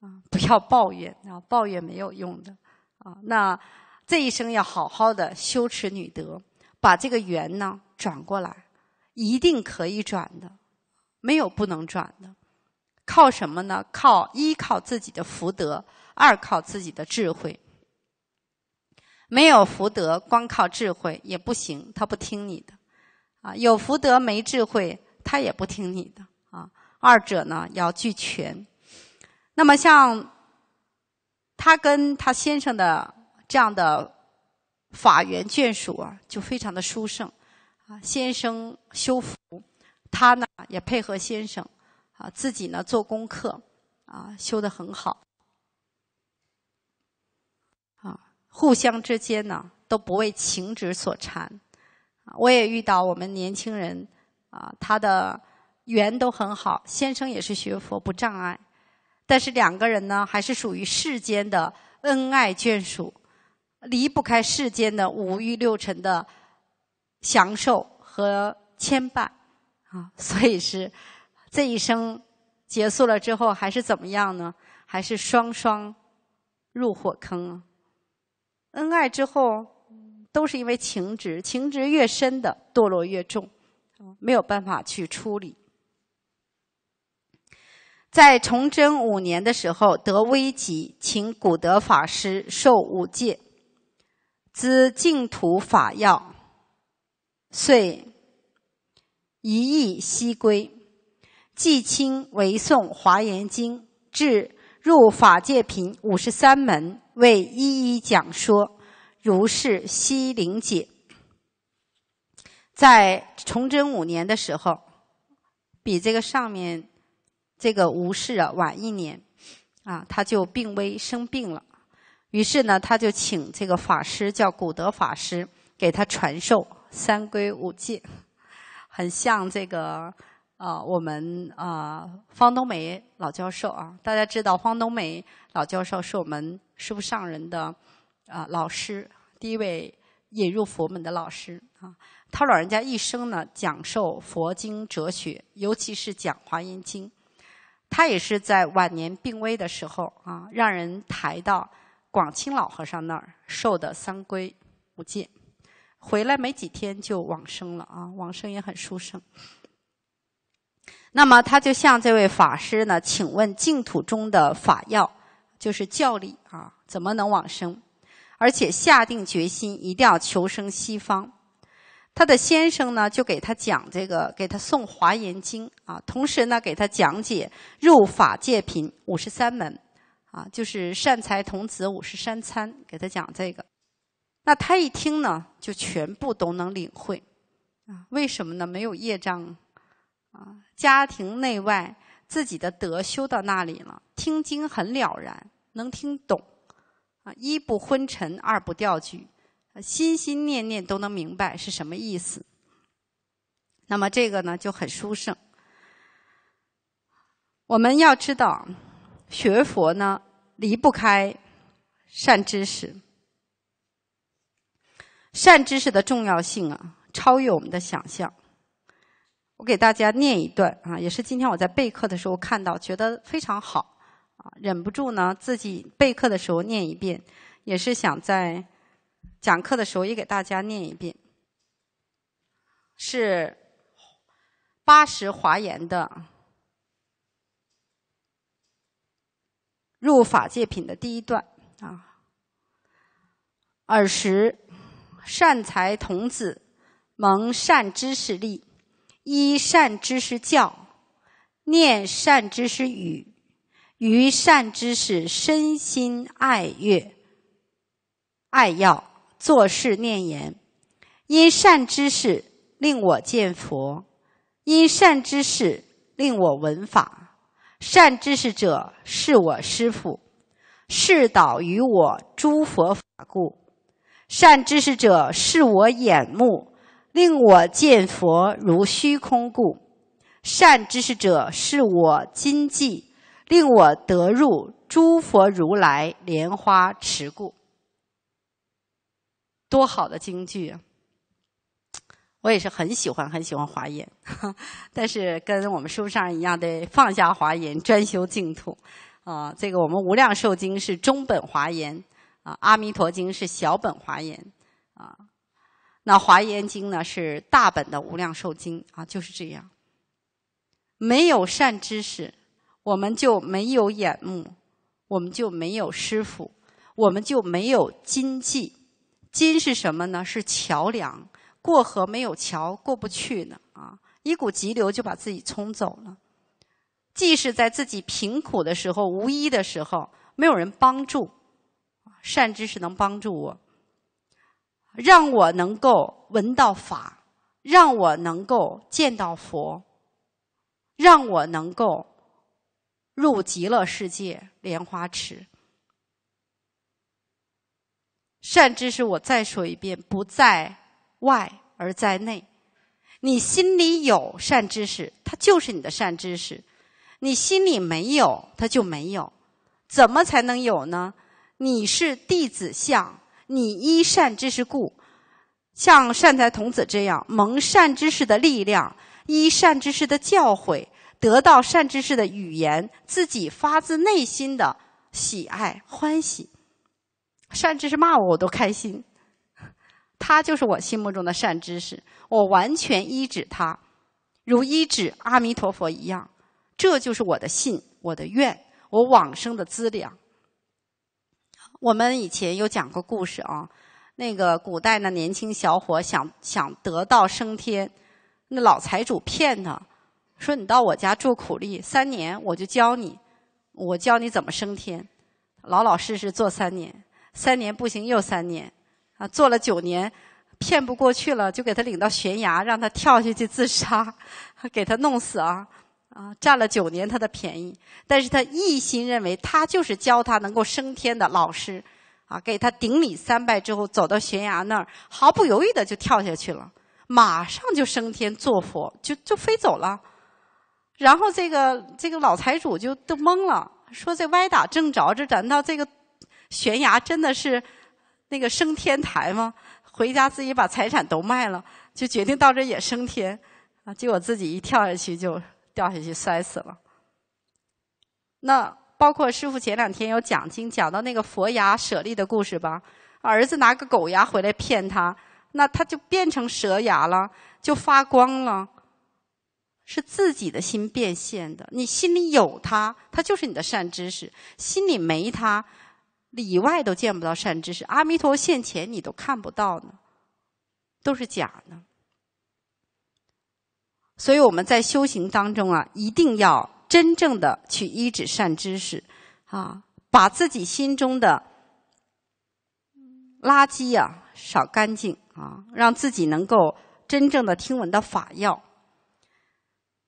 啊，不要抱怨啊，抱怨没有用的。啊，那这一生要好好的修持女德，把这个缘呢转过来，一定可以转的，没有不能转的。靠什么呢？靠一靠自己的福德，二靠自己的智慧。没有福德，光靠智慧也不行，他不听你的啊。有福德没智慧，他也不听你的啊。二者呢要俱全。那么像。他跟他先生的这样的法缘眷属啊，就非常的殊胜啊。先生修福，他呢也配合先生啊，自己呢做功课啊，修的很好啊。互相之间呢，都不为情执所缠。我也遇到我们年轻人啊，他的缘都很好，先生也是学佛不障碍。但是两个人呢，还是属于世间的恩爱眷属，离不开世间的五欲六尘的享受和牵绊啊。所以是这一生结束了之后，还是怎么样呢？还是双双入火坑啊？恩爱之后，都是因为情执，情执越深的堕落越重，没有办法去处理。在崇祯五年的时候，得危疾，请古德法师受五戒，资净土法要，遂一意西归。即清为诵《华严经》，至入法界品五十三门，为一一讲说，如是悉灵解。在崇祯五年的时候，比这个上面。这个吴氏啊，晚一年，啊，他就病危生病了。于是呢，他就请这个法师叫古德法师给他传授三规五戒，很像这个啊，我们啊，方冬梅老教授啊，大家知道方冬梅老教授是我们师父上人的啊老师，第一位引入佛门的老师啊。他老人家一生呢，讲授佛经哲学，尤其是讲《华严经》。他也是在晚年病危的时候啊，让人抬到广清老和尚那儿受的三皈五戒，回来没几天就往生了啊，往生也很殊胜。那么他就向这位法师呢，请问净土中的法药就是教理啊，怎么能往生？而且下定决心，一定要求生西方。他的先生呢，就给他讲这个，给他诵《华严经》啊，同时呢，给他讲解入法界品五十三门，啊，就是善财童子五十三参，给他讲这个。那他一听呢，就全部都能领会，啊，为什么呢？没有业障，啊，家庭内外自己的德修到那里了，听经很了然，能听懂，啊，一不昏沉，二不掉举。心心念念都能明白是什么意思，那么这个呢就很殊胜。我们要知道，学佛呢离不开善知识，善知识的重要性啊，超越我们的想象。我给大家念一段啊，也是今天我在备课的时候看到，觉得非常好啊，忍不住呢自己备课的时候念一遍，也是想在。讲课的时候也给大家念一遍，是八十华严的入法界品的第一段啊。尔时，善财童子蒙善知识力，依善知识教，念善知识语，于善知识身心爱乐，爱要。作是念言：因善知识令我见佛，因善知识令我闻法。善知识者，是我师父，是导于我诸佛法故。善知识者，是我眼目，令我见佛如虚空故。善知识者，是我金记，令我得入诸佛如来莲花池故。多好的京剧！我也是很喜欢很喜欢华严，但是跟我们书上一样的放下华严，专修净土啊。这个我们无量寿经是中本华严啊，阿弥陀经是小本华严啊，那华严经呢是大本的无量寿经啊，就是这样。没有善知识，我们就没有眼目，我们就没有师傅，我们就没有经济。金是什么呢？是桥梁，过河没有桥过不去呢。啊，一股急流就把自己冲走了。即使在自己贫苦的时候、无依的时候，没有人帮助，善知识能帮助我，让我能够闻到法，让我能够见到佛，让我能够入极乐世界莲花池。善知识，我再说一遍，不在外而在内。你心里有善知识，它就是你的善知识；你心里没有，它就没有。怎么才能有呢？你是弟子相，你依善知识故，像善财童子这样，蒙善知识的力量，依善知识的教诲，得到善知识的语言，自己发自内心的喜爱欢喜。善知识骂我，我都开心。他就是我心目中的善知识，我完全依止他，如依止阿弥陀佛一样。这就是我的信，我的愿，我往生的资粮。我们以前有讲过故事啊，那个古代那年轻小伙想想得道升天，那老财主骗他说：“你到我家做苦力三年，我就教你，我教你怎么升天，老老实实做三年。”三年不行又三年，啊，做了九年，骗不过去了，就给他领到悬崖，让他跳下去自杀，给他弄死啊！啊，占了九年他的便宜，但是他一心认为他就是教他能够升天的老师，啊，给他顶礼三拜之后，走到悬崖那儿，毫不犹豫的就跳下去了，马上就升天做佛，就就飞走了。然后这个这个老财主就都懵了，说这歪打正着，这难道这个？悬崖真的是那个升天台吗？回家自己把财产都卖了，就决定到这也升天啊！结果自己一跳下去就掉下去摔死了。那包括师傅前两天有讲经，讲到那个佛牙舍利的故事吧，儿子拿个狗牙回来骗他，那他就变成蛇牙了，就发光了，是自己的心变现的。你心里有他，他就是你的善知识；心里没他，里外都见不到善知识，阿弥陀现前你都看不到呢，都是假的。所以我们在修行当中啊，一定要真正的去医治善知识，啊，把自己心中的垃圾啊扫干净啊，让自己能够真正的听闻到法药。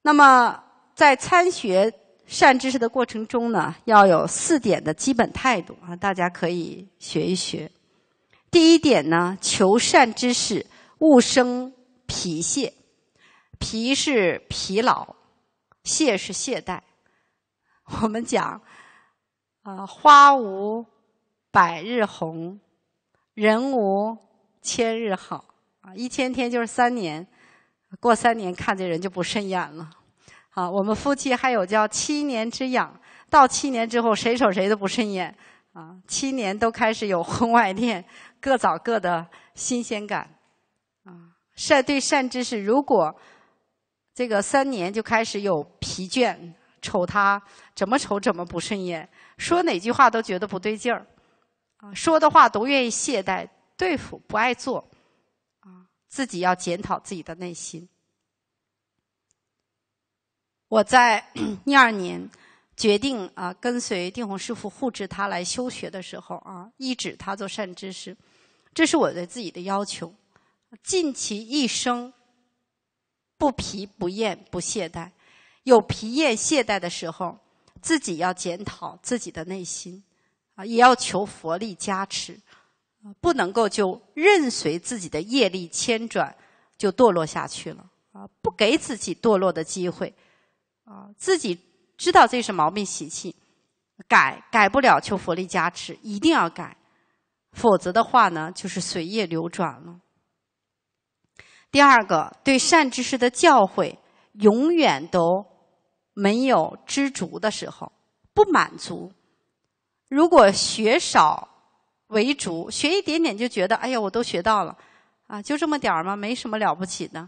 那么在参学。善知识的过程中呢，要有四点的基本态度啊，大家可以学一学。第一点呢，求善知识，勿生疲懈。疲是疲劳，懈是懈怠。我们讲啊，花无百日红，人无千日好啊，一千天就是三年，过三年看这人就不顺眼了。啊，我们夫妻还有叫七年之痒，到七年之后，谁瞅谁都不顺眼啊。七年都开始有婚外恋，各找各的新鲜感啊。善对善知识，如果这个三年就开始有疲倦，瞅他怎么瞅怎么不顺眼，说哪句话都觉得不对劲儿啊，说的话都愿意懈怠，对付不爱做啊，自己要检讨自己的内心。我在一 二年决定啊，跟随定洪师傅护持他来修学的时候啊，依指他做善知识，这是我对自己的要求，尽其一生，不疲不厌不懈怠。有疲厌懈怠的时候，自己要检讨自己的内心啊，也要求佛力加持不能够就任随自己的业力牵转就堕落下去了啊，不给自己堕落的机会。啊，自己知道这是毛病习气，改改不了，求佛力加持，一定要改，否则的话呢，就是随业流转了。第二个，对善知识的教诲，永远都没有知足的时候，不满足。如果学少为足，学一点点就觉得哎呀，我都学到了，啊，就这么点儿吗？没什么了不起的，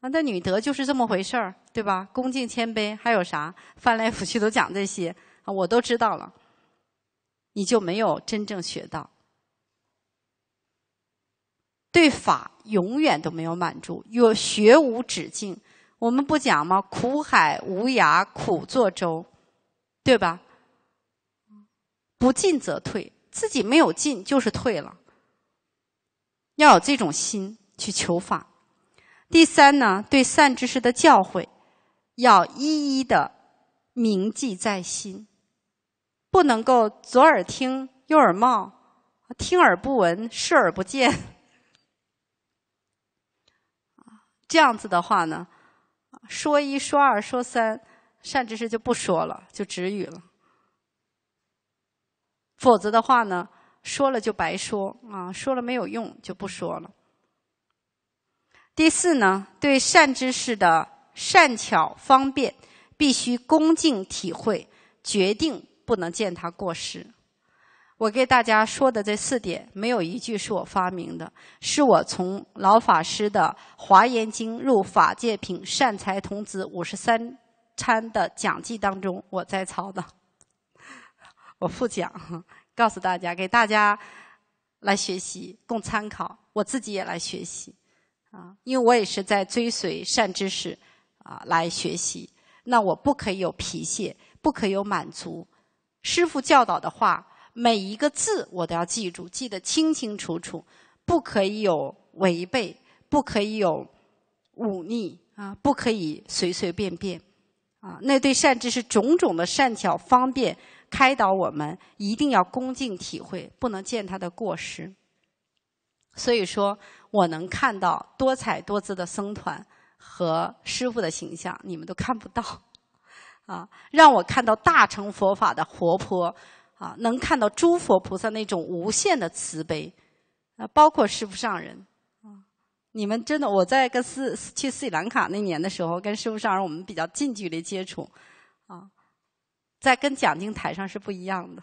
啊，那女德就是这么回事儿。对吧？恭敬谦卑，还有啥？翻来覆去都讲这些我都知道了，你就没有真正学到，对法永远都没有满足。有学无止境，我们不讲吗？苦海无涯，苦作舟，对吧？不进则退，自己没有进就是退了。要有这种心去求法。第三呢，对善知识的教诲。要一一的铭记在心，不能够左耳听右耳冒，听而不闻，视而不见。啊，这样子的话呢，说一说二说三，善知识就不说了，就止语了。否则的话呢，说了就白说啊，说了没有用，就不说了。第四呢，对善知识的。善巧方便，必须恭敬体会，决定不能见他过失。我给大家说的这四点，没有一句是我发明的，是我从老法师的《华严经入法界品善财童子五十三参》的讲记当中我摘抄的。我复讲，告诉大家，给大家来学习，供参考。我自己也来学习啊，因为我也是在追随善知识。啊，来学习，那我不可以有脾气，不可以有满足。师傅教导的话，每一个字我都要记住，记得清清楚楚，不可以有违背，不可以有忤逆啊，不可以随随便便啊。那对善知识种种的善巧方便开导我们，一定要恭敬体会，不能见他的过失。所以说我能看到多彩多姿的僧团。和师傅的形象你们都看不到啊，让我看到大乘佛法的活泼啊，能看到诸佛菩萨那种无限的慈悲啊，包括师傅上人啊，你们真的，我在跟斯去斯里兰卡那年的时候，跟师傅上人我们比较近距离接触啊，在跟讲经台上是不一样的。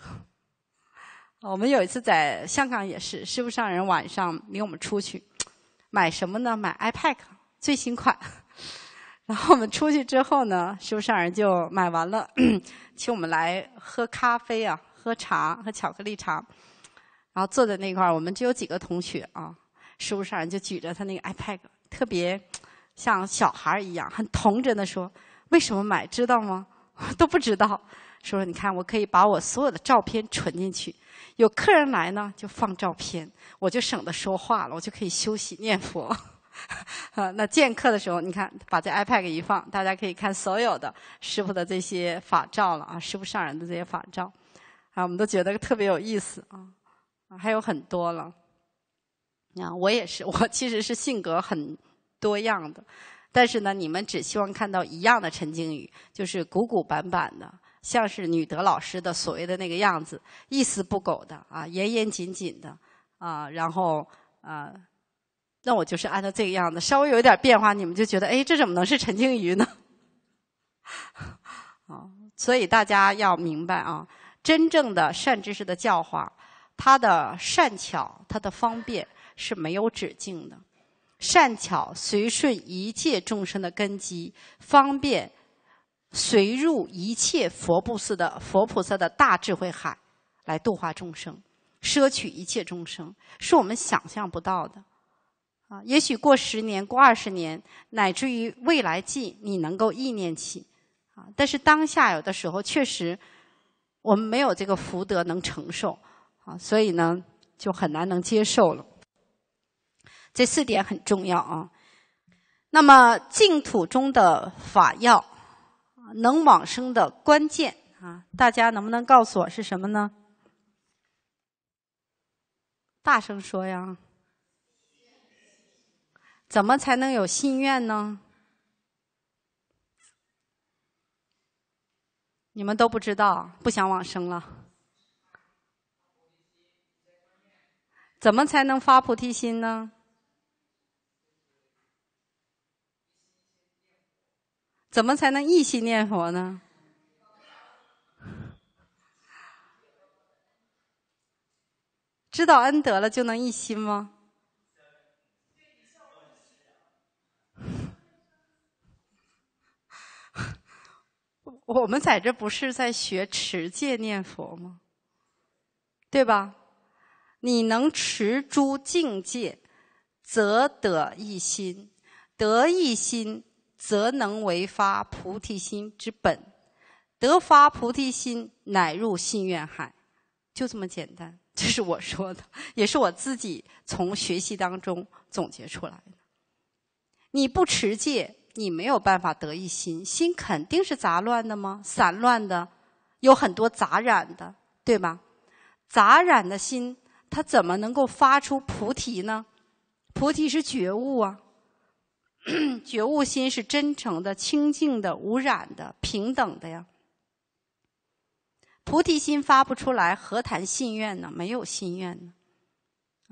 我们有一次在香港也是，师傅上人晚上领我们出去，买什么呢？买 iPad。最新款，然后我们出去之后呢，师傅上人就买完了，请我们来喝咖啡啊，喝茶和巧克力茶，然后坐在那块儿，我们只有几个同学啊，师傅上人就举着他那个 iPad，特别像小孩一样，很童真的说：“为什么买？知道吗？都不知道。”说说你看，我可以把我所有的照片存进去，有客人来呢就放照片，我就省得说话了，我就可以休息念佛。啊，那见客的时候，你看把这 iPad 一放，大家可以看所有的师傅的这些法照了啊，师傅上人的这些法照，啊，我们都觉得特别有意思啊，还有很多了。啊，我也是，我其实是性格很多样的，但是呢，你们只希望看到一样的陈静宇，就是古古板板的，像是女德老师的所谓的那个样子，一丝不苟的啊，严严谨谨的啊，然后啊。那我就是按照这个样子，稍微有一点变化，你们就觉得哎，这怎么能是陈静瑜呢？啊，所以大家要明白啊，真正的善知识的教化，它的善巧、它的方便是没有止境的。善巧随顺一切众生的根基，方便随入一切佛不寺的佛菩萨的大智慧海来度化众生，摄取一切众生，是我们想象不到的。啊，也许过十年、过二十年，乃至于未来际，你能够意念起啊。但是当下有的时候，确实我们没有这个福德能承受啊，所以呢，就很难能接受了。这四点很重要啊。那么净土中的法要，能往生的关键啊，大家能不能告诉我是什么呢？大声说呀！怎么才能有心愿呢？你们都不知道，不想往生了。怎么才能发菩提心呢？怎么才能一心念佛呢？知道恩德了就能一心吗？我们在这不是在学持戒念佛吗？对吧？你能持诸境界，则得一心；得一心，则能为发菩提心之本；得发菩提心，乃入心愿海。就这么简单，这是我说的，也是我自己从学习当中总结出来的。你不持戒。你没有办法得一心，心肯定是杂乱的吗？散乱的，有很多杂染的，对吧？杂染的心，它怎么能够发出菩提呢？菩提是觉悟啊，觉悟心是真诚的、清净的、无染的、平等的呀。菩提心发不出来，何谈信愿呢？没有信愿呢。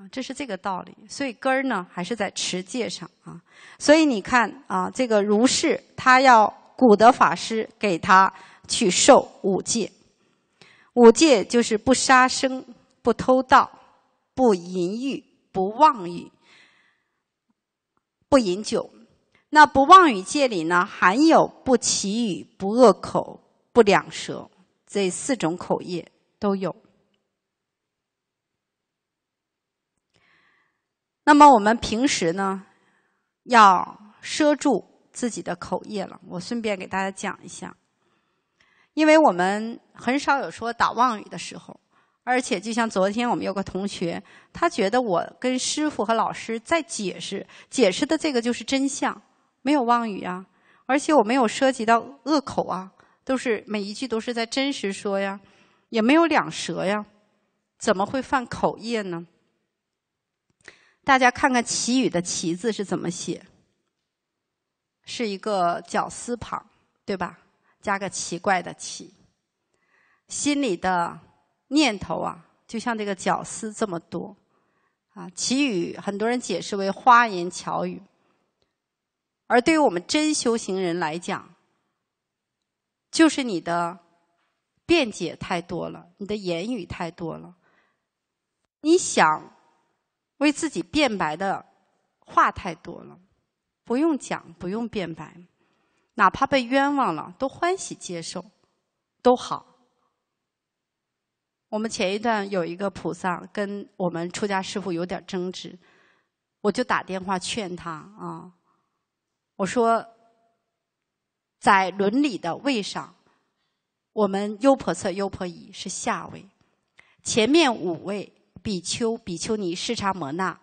这是这个道理，所以根儿呢还是在持戒上啊。所以你看啊，这个如是，他要古德法师给他去受五戒。五戒就是不杀生、不偷盗、不淫欲、不妄语、不饮酒。那不妄语戒里呢，含有不绮语、不恶口、不两舌这四种口业都有。那么我们平时呢，要遮住自己的口业了。我顺便给大家讲一下，因为我们很少有说打妄语的时候，而且就像昨天我们有个同学，他觉得我跟师傅和老师在解释，解释的这个就是真相，没有妄语啊，而且我没有涉及到恶口啊，都是每一句都是在真实说呀，也没有两舌呀，怎么会犯口业呢？大家看看“祈雨”的“祈”字是怎么写，是一个绞丝旁，对吧？加个奇怪的“奇”，心里的念头啊，就像这个绞丝这么多啊。祈雨，很多人解释为花言巧语，而对于我们真修行人来讲，就是你的辩解太多了，你的言语太多了。你想。为自己辩白的话太多了，不用讲，不用辩白，哪怕被冤枉了，都欢喜接受，都好。我们前一段有一个菩萨跟我们出家师傅有点争执，我就打电话劝他啊，我说，在伦理的位上，我们优婆塞、优婆夷是下位，前面五位。比丘、比丘尼、释迦摩那、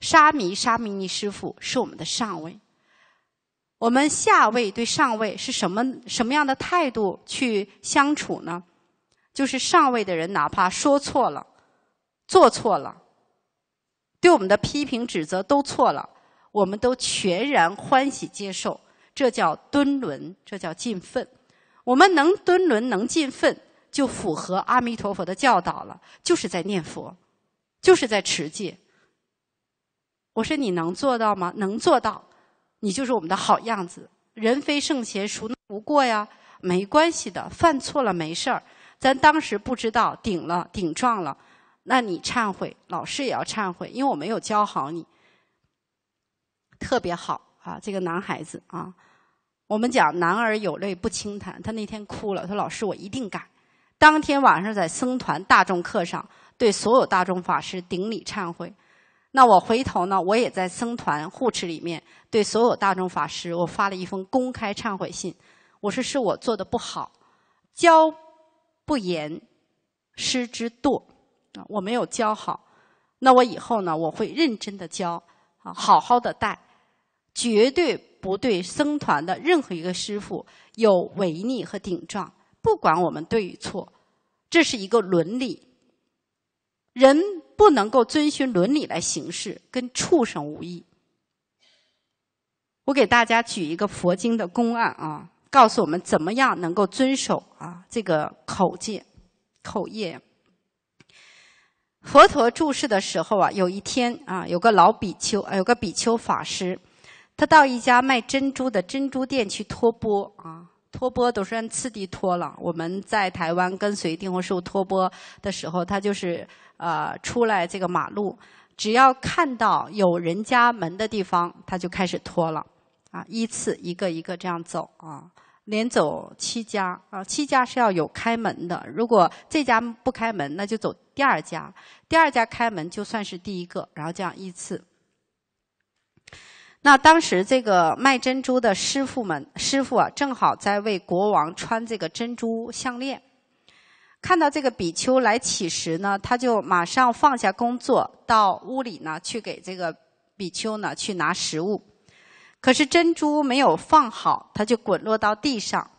沙弥、沙弥尼，师傅是我们的上位。我们下位对上位是什么什么样的态度去相处呢？就是上位的人哪怕说错了、做错了、对我们的批评指责都错了，我们都全然欢喜接受，这叫敦伦，这叫尽分。我们能敦伦、能尽分，就符合阿弥陀佛的教导了，就是在念佛。就是在持戒。我说你能做到吗？能做到，你就是我们的好样子。人非圣贤，孰能无过呀？没关系的，犯错了没事儿。咱当时不知道顶了顶撞了，那你忏悔，老师也要忏悔，因为我没有教好你。特别好啊，这个男孩子啊。我们讲男儿有泪不轻弹，他那天哭了，说老师我一定改。当天晚上在僧团大众课上。对所有大众法师顶礼忏悔。那我回头呢？我也在僧团护持里面，对所有大众法师，我发了一封公开忏悔信。我说是我做的不好，教不严，师之惰我没有教好。那我以后呢？我会认真的教啊，好好的带，绝对不对僧团的任何一个师傅有违逆和顶撞，不管我们对与错，这是一个伦理。人不能够遵循伦理来行事，跟畜生无异。我给大家举一个佛经的公案啊，告诉我们怎么样能够遵守啊这个口戒、口业。佛陀住世的时候啊，有一天啊，有个老比丘，有个比丘法师，他到一家卖珍珠的珍珠店去托钵啊。托钵都是按次第托了。我们在台湾跟随定洪树托钵的时候，他就是呃出来这个马路，只要看到有人家门的地方，他就开始托了。啊，依次一个一个这样走啊，连走七家啊，七家是要有开门的。如果这家不开门，那就走第二家，第二家开门就算是第一个，然后这样依次。那当时这个卖珍珠的师傅们师傅啊，正好在为国王穿这个珍珠项链，看到这个比丘来乞食呢，他就马上放下工作，到屋里呢去给这个比丘呢去拿食物。可是珍珠没有放好，它就滚落到地上。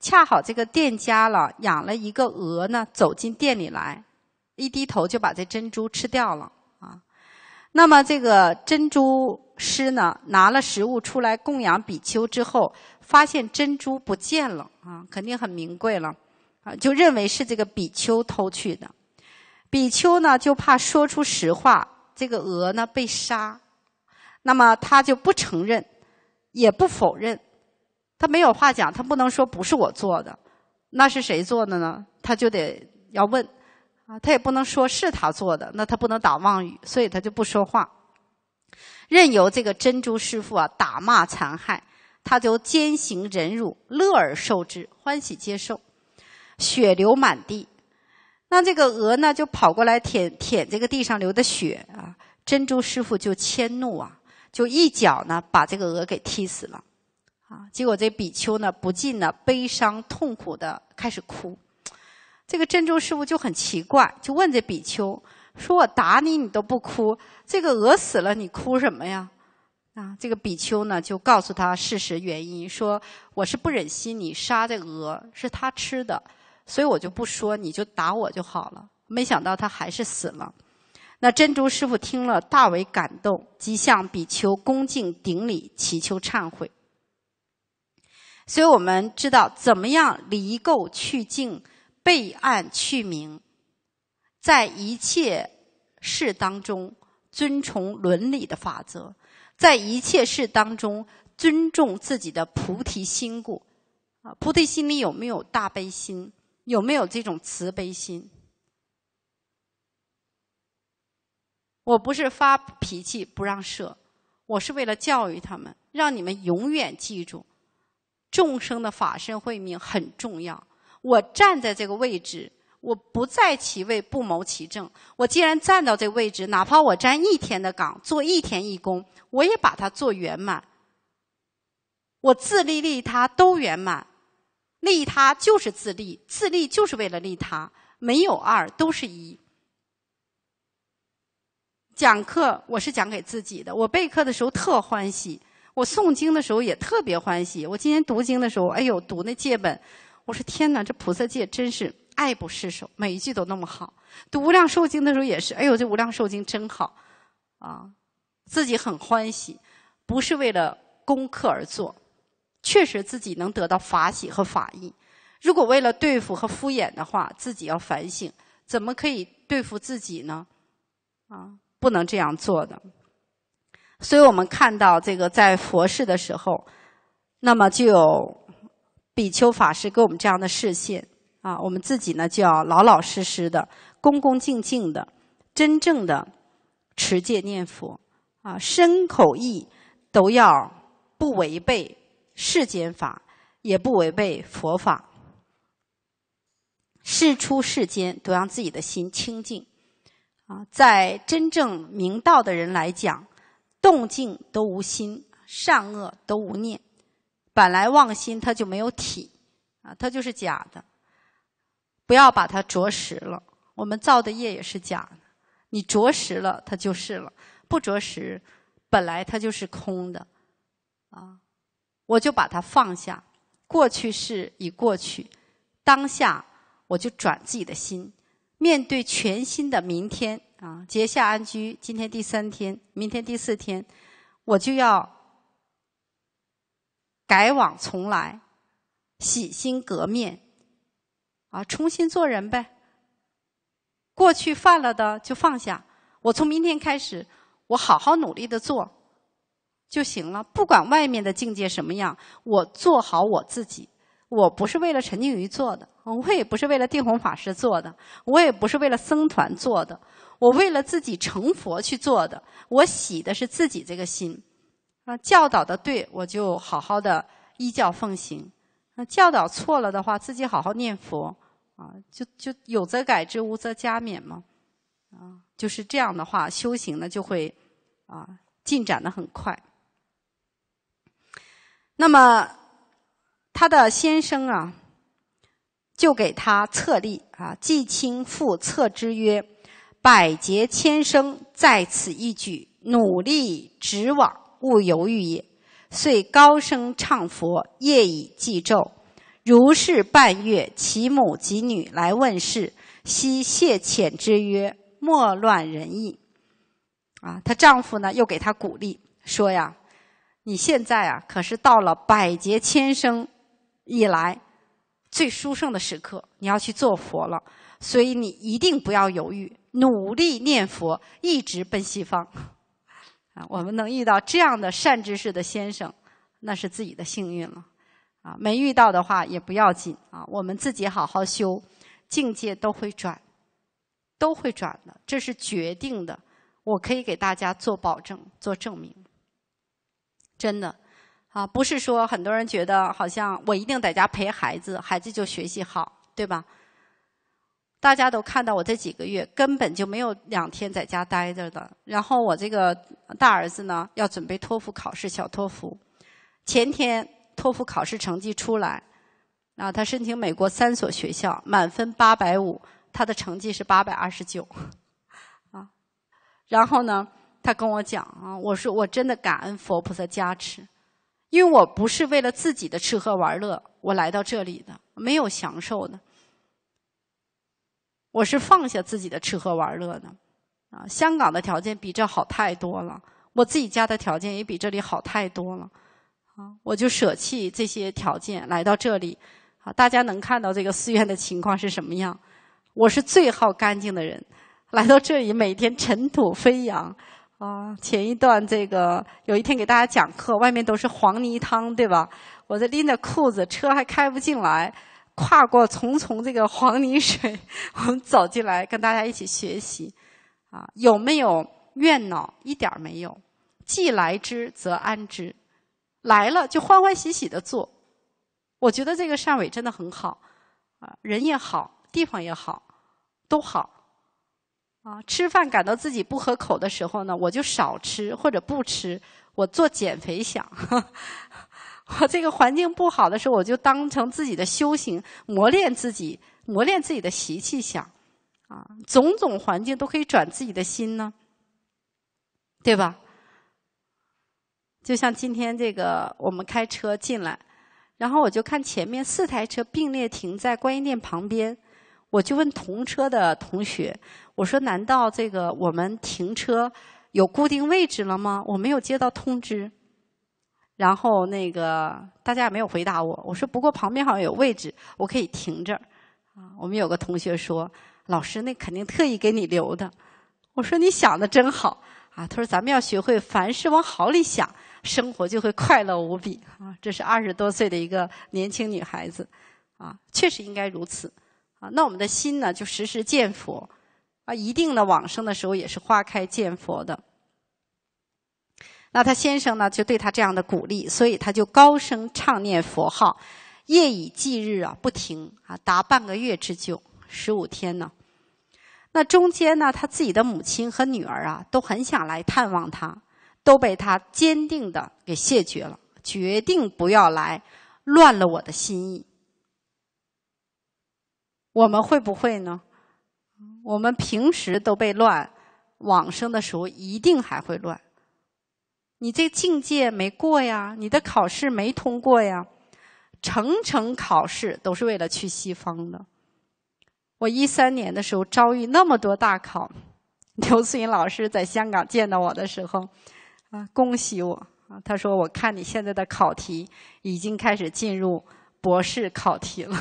恰好这个店家了养了一个鹅呢，走进店里来，一低头就把这珍珠吃掉了。那么这个珍珠师呢，拿了食物出来供养比丘之后，发现珍珠不见了啊，肯定很名贵了，啊，就认为是这个比丘偷去的。比丘呢，就怕说出实话，这个鹅呢被杀，那么他就不承认，也不否认，他没有话讲，他不能说不是我做的，那是谁做的呢？他就得要问。啊，他也不能说是他做的，那他不能打妄语，所以他就不说话，任由这个珍珠师傅啊打骂残害，他就坚行忍辱，乐而受之，欢喜接受，血流满地，那这个鹅呢就跑过来舔舔这个地上流的血啊，珍珠师傅就迁怒啊，就一脚呢把这个鹅给踢死了，啊，结果这比丘呢不禁呢悲伤痛苦的开始哭。这个珍珠师傅就很奇怪，就问这比丘说：“我打你，你都不哭；这个鹅死了，你哭什么呀？”啊，这个比丘呢，就告诉他事实原因，说：“我是不忍心你杀这鹅，是它吃的，所以我就不说，你就打我就好了。”没想到他还是死了。那珍珠师傅听了，大为感动，即向比丘恭敬顶礼，祈求忏悔。所以我们知道，怎么样离垢去净。备案去名，在一切事当中遵从伦理的法则，在一切事当中尊重自己的菩提心故啊，菩提心里有没有大悲心？有没有这种慈悲心？我不是发脾气不让设，我是为了教育他们，让你们永远记住，众生的法身慧命很重要。我站在这个位置，我不在其位不谋其政。我既然站到这个位置，哪怕我站一天的岗，做一天义工，我也把它做圆满。我自利利他都圆满，利他就是自利，自利就是为了利他，没有二，都是一。讲课我是讲给自己的，我备课的时候特欢喜，我诵经的时候也特别欢喜。我今天读经的时候，哎呦，读那借本。我说天哪，这菩萨界真是爱不释手，每一句都那么好。读《无量寿经》的时候也是，哎呦，这《无量寿经》真好啊！自己很欢喜，不是为了功课而做，确实自己能得到法喜和法益。如果为了对付和敷衍的话，自己要反省，怎么可以对付自己呢？啊，不能这样做的。所以我们看到这个在佛事的时候，那么就有。比丘法师给我们这样的示现啊，我们自己呢就要老老实实的、恭恭敬敬的，真正的持戒念佛啊，身口意都要不违背世间法，也不违背佛法，事出世间都让自己的心清净啊。在真正明道的人来讲，动静都无心，善恶都无念。本来妄心它就没有体，啊，它就是假的，不要把它着实了。我们造的业也是假的，你着实了它就是了，不着实，本来它就是空的，啊，我就把它放下。过去式已过去，当下我就转自己的心，面对全新的明天啊。结下安居今天第三天，明天第四天，我就要。改往重来，洗心革面，啊，重新做人呗。过去犯了的就放下。我从明天开始，我好好努力的做就行了。不管外面的境界什么样，我做好我自己。我不是为了陈静瑜做的，我也不是为了定弘法师做的，我也不是为了僧团做的。我为了自己成佛去做的。我洗的是自己这个心。啊，教导的对我就好好的依教奉行。那教导错了的话，自己好好念佛啊，就就有则改之，无则加勉嘛。啊，就是这样的话，修行呢就会啊进展的很快。那么他的先生啊，就给他策立啊，季清父策之曰：“百劫千生，在此一举，努力直往。”勿犹豫也，遂高声唱佛，夜以继昼，如是半月。其母及女来问世，悉谢遣之曰：“莫乱人意。”啊，她丈夫呢又给她鼓励，说呀：“你现在啊可是到了百劫千生以来最殊胜的时刻，你要去做佛了，所以你一定不要犹豫，努力念佛，一直奔西方。”啊，我们能遇到这样的善知识的先生，那是自己的幸运了。啊，没遇到的话也不要紧啊，我们自己好好修，境界都会转，都会转的，这是决定的。我可以给大家做保证、做证明，真的。啊，不是说很多人觉得好像我一定在家陪孩子，孩子就学习好，对吧？大家都看到我这几个月根本就没有两天在家待着的。然后我这个大儿子呢，要准备托福考试，小托福。前天托福考试成绩出来，啊，他申请美国三所学校，满分八百五，他的成绩是八百二十九，啊。然后呢，他跟我讲啊，我说我真的感恩佛菩萨加持，因为我不是为了自己的吃喝玩乐，我来到这里的，没有享受的。我是放下自己的吃喝玩乐呢？啊，香港的条件比这好太多了，我自己家的条件也比这里好太多了，啊，我就舍弃这些条件来到这里，啊，大家能看到这个寺院的情况是什么样？我是最好干净的人，来到这里每天尘土飞扬，啊，前一段这个有一天给大家讲课，外面都是黄泥汤，对吧？我在拎着裤子，车还开不进来。跨过重重这个黄泥水，我们走进来跟大家一起学习，啊，有没有怨恼？一点没有。既来之，则安之。来了就欢欢喜喜的做。我觉得这个汕尾真的很好，啊，人也好，地方也好，都好。啊，吃饭感到自己不合口的时候呢，我就少吃或者不吃。我做减肥想。我这个环境不好的时候，我就当成自己的修行，磨练自己，磨练自己的习气，想，啊，种种环境都可以转自己的心呢，对吧？就像今天这个，我们开车进来，然后我就看前面四台车并列停在观音殿旁边，我就问同车的同学，我说：“难道这个我们停车有固定位置了吗？我没有接到通知。”然后那个大家也没有回答我，我说不过旁边好像有位置，我可以停儿。啊，我们有个同学说，老师那肯定特意给你留的，我说你想的真好，啊，他说咱们要学会凡事往好里想，生活就会快乐无比，啊，这是二十多岁的一个年轻女孩子，啊，确实应该如此，啊，那我们的心呢就时时见佛，啊，一定的往生的时候也是花开见佛的。那他先生呢，就对他这样的鼓励，所以他就高声唱念佛号，夜以继日啊，不停啊，达半个月之久，十五天呢。那中间呢，他自己的母亲和女儿啊，都很想来探望他，都被他坚定的给谢绝了，决定不要来，乱了我的心意。我们会不会呢？我们平时都被乱，往生的时候一定还会乱。你这境界没过呀，你的考试没通过呀，层层考试都是为了去西方的。我一三年的时候遭遇那么多大考，刘思云老师在香港见到我的时候，啊，恭喜我啊，他说我看你现在的考题已经开始进入博士考题了，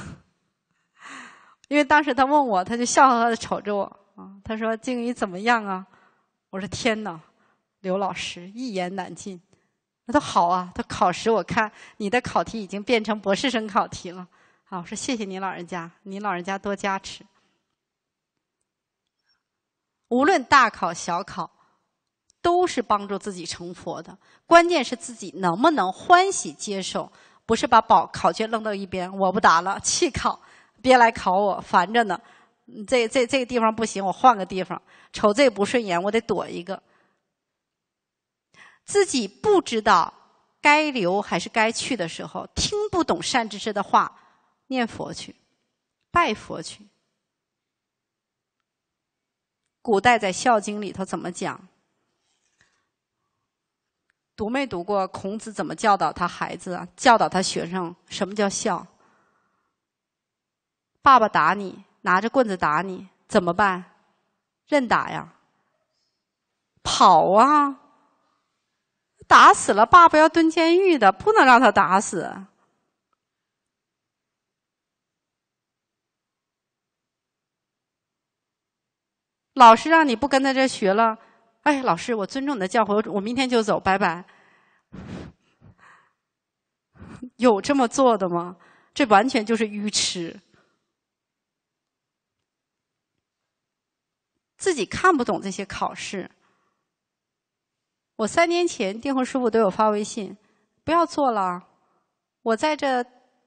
因为当时他问我，他就笑呵呵的瞅着我啊，他说静瑜怎么样啊？我说天哪。刘老师一言难尽，他说好啊。他考试，我看你的考题已经变成博士生考题了。啊，我说谢谢您老人家，您老人家多加持。无论大考小考，都是帮助自己成佛的。关键是自己能不能欢喜接受，不是把宝考卷扔到一边，我不答了，弃考，别来考我，烦着呢。这这这个地方不行，我换个地方。瞅这不顺眼，我得躲一个。自己不知道该留还是该去的时候，听不懂善知识的话，念佛去，拜佛去。古代在《孝经》里头怎么讲？读没读过孔子怎么教导他孩子，教导他学生？什么叫孝？爸爸打你，拿着棍子打你，怎么办？认打呀？跑啊！打死了，爸爸要蹲监狱的，不能让他打死。老师让你不跟在这学了，哎，老师，我尊重你的教诲，我明天就走，拜拜。有这么做的吗？这完全就是愚痴，自己看不懂这些考试。我三年前，定慧师傅都我发微信：“不要做了，我在这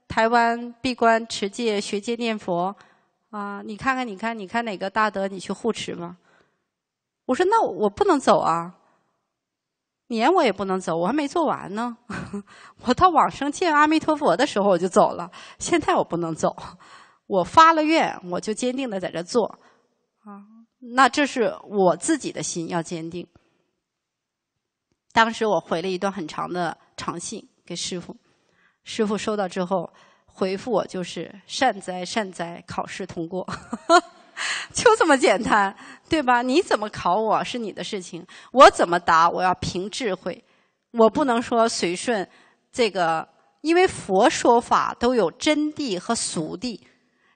台湾闭关持戒学戒念佛啊！你看看，你看，你看哪个大德你去护持吗？”我说：“那我不能走啊，年我也不能走，我还没做完呢。我到往生见阿弥陀佛的时候我就走了。现在我不能走，我发了愿，我就坚定的在这做啊。那这是我自己的心要坚定。”当时我回了一段很长的长信给师傅，师傅收到之后回复我就是善哉善哉，考试通过，就这么简单，对吧？你怎么考我是你的事情，我怎么答我要凭智慧，我不能说随顺这个，因为佛说法都有真谛和俗谛，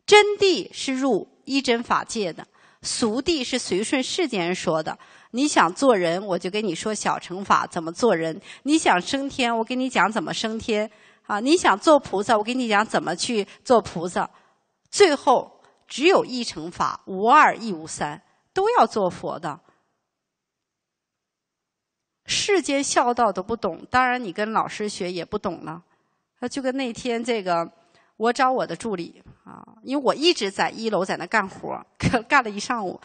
真谛是入一真法界的，俗谛是随顺世间人说的。你想做人，我就跟你说小乘法怎么做人；你想升天，我跟你讲怎么升天；啊，你想做菩萨，我跟你讲怎么去做菩萨。最后，只有一乘法，无二亦无三，都要做佛的。世间孝道都不懂，当然你跟老师学也不懂了。那就跟那天这个，我找我的助理啊，因为我一直在一楼在那干活，干了一上午。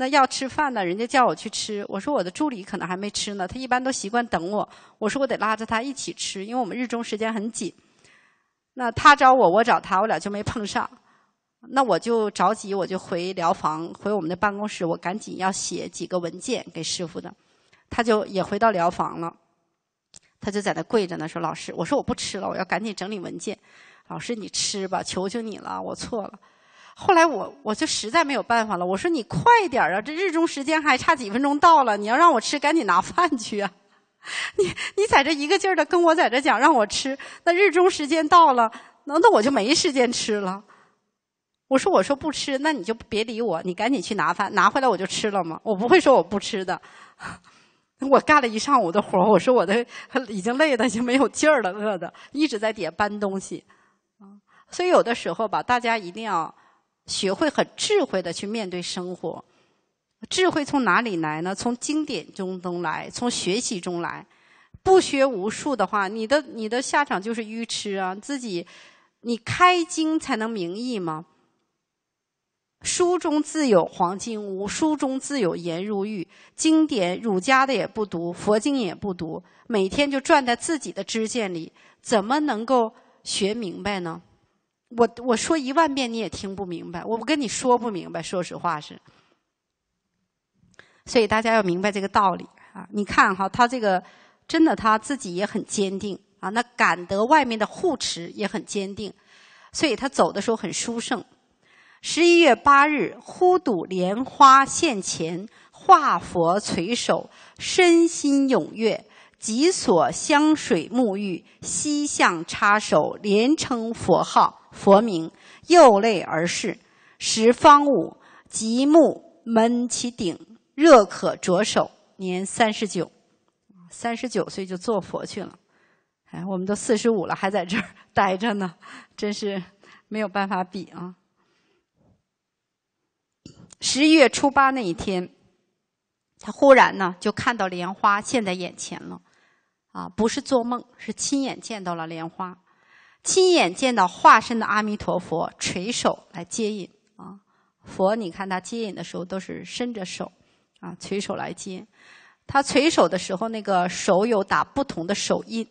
那要吃饭呢，人家叫我去吃。我说我的助理可能还没吃呢，他一般都习惯等我。我说我得拉着他一起吃，因为我们日中时间很紧。那他找我，我找他，我俩就没碰上。那我就着急，我就回疗房，回我们的办公室，我赶紧要写几个文件给师傅的。他就也回到疗房了，他就在那跪着呢，说老师，我说我不吃了，我要赶紧整理文件。老师你吃吧，求求你了，我错了。后来我我就实在没有办法了，我说你快点啊！这日中时间还差几分钟到了，你要让我吃，赶紧拿饭去啊！你你在这一个劲儿的跟我在这讲让我吃，那日中时间到了，那那我就没时间吃了。我说我说不吃，那你就别理我，你赶紧去拿饭，拿回来我就吃了嘛。我不会说我不吃的。我干了一上午的活我说我的已经累已就没有劲儿了，饿的一直在底下搬东西所以有的时候吧，大家一定要。学会很智慧的去面对生活，智慧从哪里来呢？从经典中中来，从学习中来。不学无术的话，你的你的下场就是愚痴啊！自己，你开经才能明义吗？书中自有黄金屋，书中自有颜如玉。经典儒家的也不读，佛经也不读，每天就转在自己的知见里，怎么能够学明白呢？我我说一万遍你也听不明白，我不跟你说不明白，说实话是。所以大家要明白这个道理啊！你看哈，他这个真的他自己也很坚定啊，那感得外面的护持也很坚定，所以他走的时候很殊胜。十一月八日，忽睹莲花现前，化佛垂首，身心踊跃。即所香水沐浴，西向插手，连称佛号、佛名，右肋而视，时方五，即目闷其顶，热可灼手。年三十九，三十九岁就做佛去了。哎，我们都四十五了，还在这儿待着呢，真是没有办法比啊！十一月初八那一天，他忽然呢，就看到莲花现在眼前了。啊，不是做梦，是亲眼见到了莲花，亲眼见到化身的阿弥陀佛垂手来接引啊！佛，你看他接引的时候都是伸着手，啊，垂手来接。他垂手的时候，那个手有打不同的手印，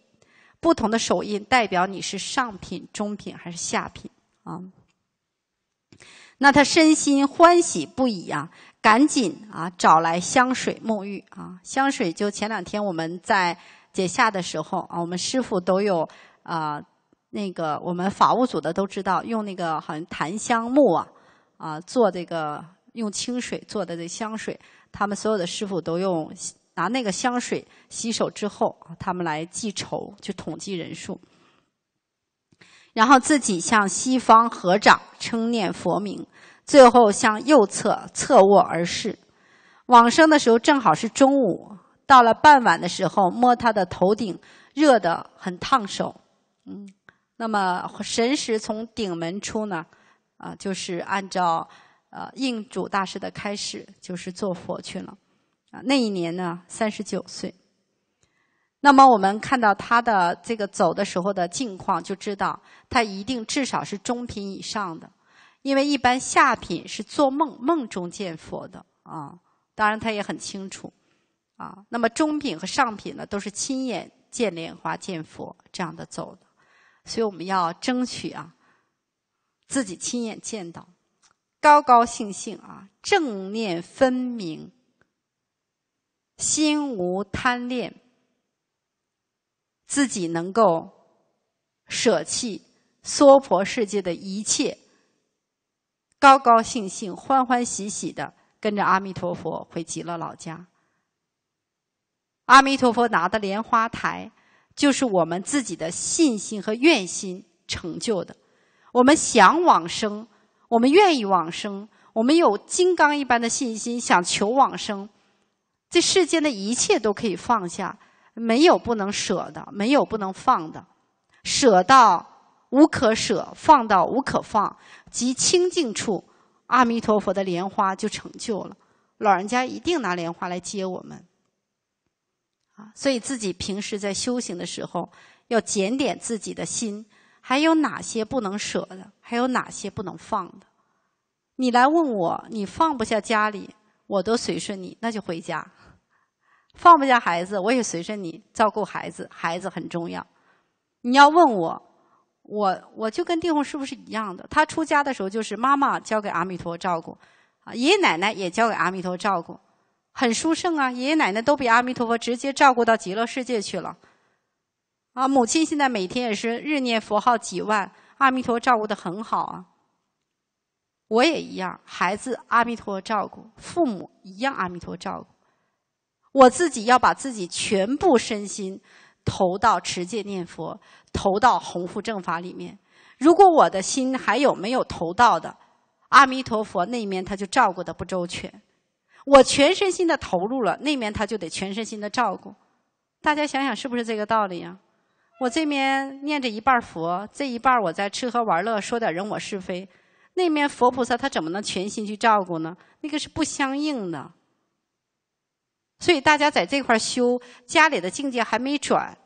不同的手印代表你是上品、中品还是下品啊。那他身心欢喜不已啊，赶紧啊找来香水沐浴啊，香水就前两天我们在。写下的时候啊，我们师傅都有啊，那个我们法务组的都知道，用那个好像檀香木啊啊做这个，用清水做的这香水，他们所有的师傅都用拿那个香水洗手之后，他们来记仇，就统计人数，然后自己向西方合掌称念佛名，最后向右侧侧卧而视。往生的时候正好是中午。到了傍晚的时候，摸他的头顶，热的很烫手。嗯，那么神识从顶门出呢，啊，就是按照呃应主大师的开始，就是做佛去了。啊，那一年呢，三十九岁。那么我们看到他的这个走的时候的境况，就知道他一定至少是中品以上的，因为一般下品是做梦梦中见佛的啊。当然他也很清楚。啊，那么中品和上品呢，都是亲眼见莲花、见佛这样的走的，所以我们要争取啊，自己亲眼见到，高高兴兴啊，正念分明，心无贪恋，自己能够舍弃娑婆世界的一切，高高兴兴、欢欢喜喜的跟着阿弥陀佛回极乐老家。阿弥陀佛拿的莲花台，就是我们自己的信心和愿心成就的。我们想往生，我们愿意往生，我们有金刚一般的信心，想求往生。这世间的一切都可以放下，没有不能舍的，没有不能放的。舍到无可舍，放到无可放，即清净处，阿弥陀佛的莲花就成就了。老人家一定拿莲花来接我们。所以自己平时在修行的时候，要检点自己的心，还有哪些不能舍的，还有哪些不能放的。你来问我，你放不下家里，我都随顺你，那就回家；放不下孩子，我也随顺你，照顾孩子，孩子很重要。你要问我，我我就跟地红是不是一样的？他出家的时候就是妈妈交给阿弥陀照顾，啊，爷爷奶奶也交给阿弥陀照顾。很殊胜啊！爷爷奶奶都比阿弥陀佛直接照顾到极乐世界去了，啊，母亲现在每天也是日念佛号几万，阿弥陀照顾的很好啊。我也一样，孩子阿弥陀照顾，父母一样阿弥陀照顾，我自己要把自己全部身心投到持戒念佛，投到弘护正法里面。如果我的心还有没有投到的，阿弥陀佛那面他就照顾的不周全。我全身心的投入了，那面他就得全身心的照顾。大家想想是不是这个道理呀？我这面念着一半佛，这一半我在吃喝玩乐，说点人我是非，那面佛菩萨他怎么能全心去照顾呢？那个是不相应的。所以大家在这块修，家里的境界还没转，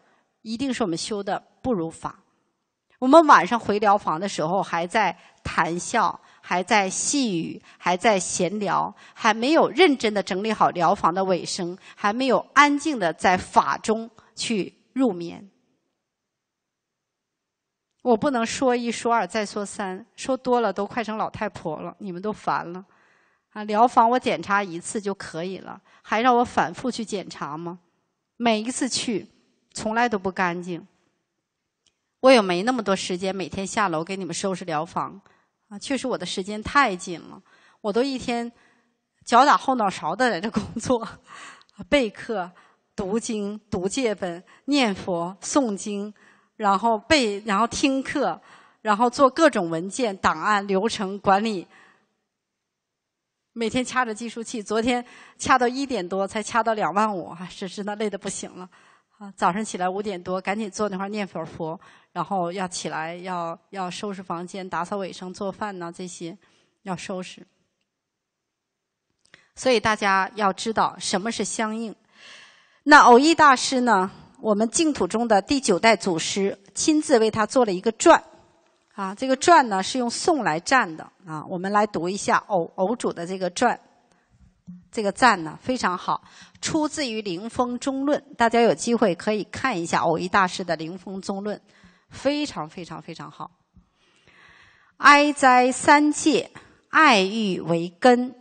一定是我们修的不如法。我们晚上回疗房的时候还在谈笑。还在细语，还在闲聊，还没有认真的整理好疗房的尾声，还没有安静的在法中去入眠。我不能说一说二再说三，说多了都快成老太婆了，你们都烦了。啊，疗房我检查一次就可以了，还让我反复去检查吗？每一次去，从来都不干净。我也没那么多时间，每天下楼给你们收拾疗房。确实，我的时间太紧了，我都一天脚打后脑勺的在这工作，备课、读经、读戒本、念佛、诵经，然后背，然后听课，然后做各种文件、档案、流程管理，每天掐着计数器，昨天掐到一点多才掐到两万五，真是的累的不行了。啊，早上起来五点多，赶紧坐那块念佛佛，然后要起来，要要收拾房间、打扫卫生、做饭呐这些，要收拾。所以大家要知道什么是相应。那偶益大师呢，我们净土中的第九代祖师，亲自为他做了一个传。啊，这个传呢是用颂来站的啊，我们来读一下偶偶主的这个传。这个赞呢非常好，出自于《灵峰中论》，大家有机会可以看一下藕一大师的《灵峰中论》，非常非常非常好。哀哉三界，爱欲为根，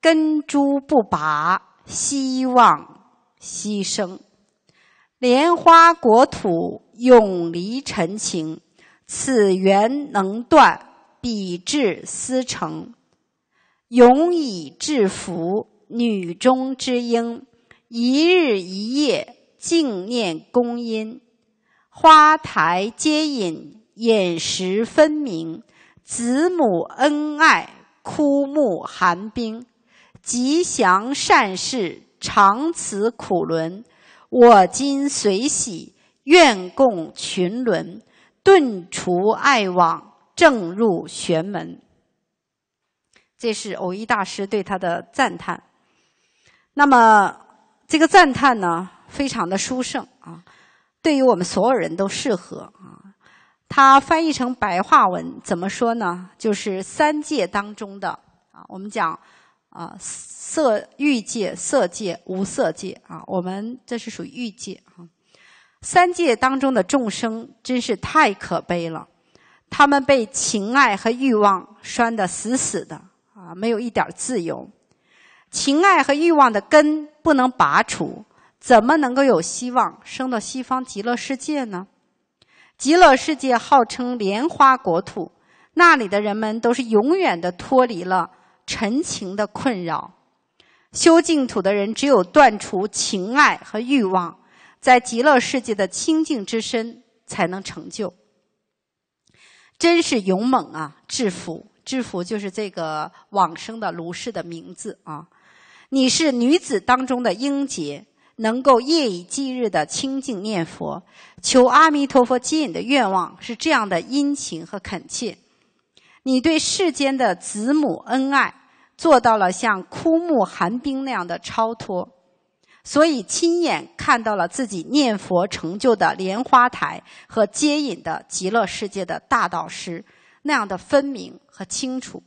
根株不拔，希望牺牲。莲花国土，永离尘情，此缘能断，彼智思成。勇以制服女中之英，一日一夜静念公音，花台接引饮食分明，子母恩爱枯木寒冰，吉祥善事长此苦轮。我今随喜，愿共群伦，顿除爱网，正入玄门。这是偶一大师对他的赞叹。那么这个赞叹呢，非常的殊胜啊，对于我们所有人都适合啊。它翻译成白话文怎么说呢？就是三界当中的啊，我们讲啊色欲界、色界、无色界啊，我们这是属于欲界啊。三界当中的众生真是太可悲了，他们被情爱和欲望拴得死死的。啊，没有一点自由，情爱和欲望的根不能拔除，怎么能够有希望升到西方极乐世界呢？极乐世界号称莲花国土，那里的人们都是永远的脱离了陈情的困扰。修净土的人只有断除情爱和欲望，在极乐世界的清净之身才能成就。真是勇猛啊，智福！知福就是这个往生的卢氏的名字啊，你是女子当中的英杰，能够夜以继日的清净念佛，求阿弥陀佛接引的愿望是这样的殷勤和恳切。你对世间的子母恩爱做到了像枯木寒冰那样的超脱，所以亲眼看到了自己念佛成就的莲花台和接引的极乐世界的大导师。那样的分明和清楚，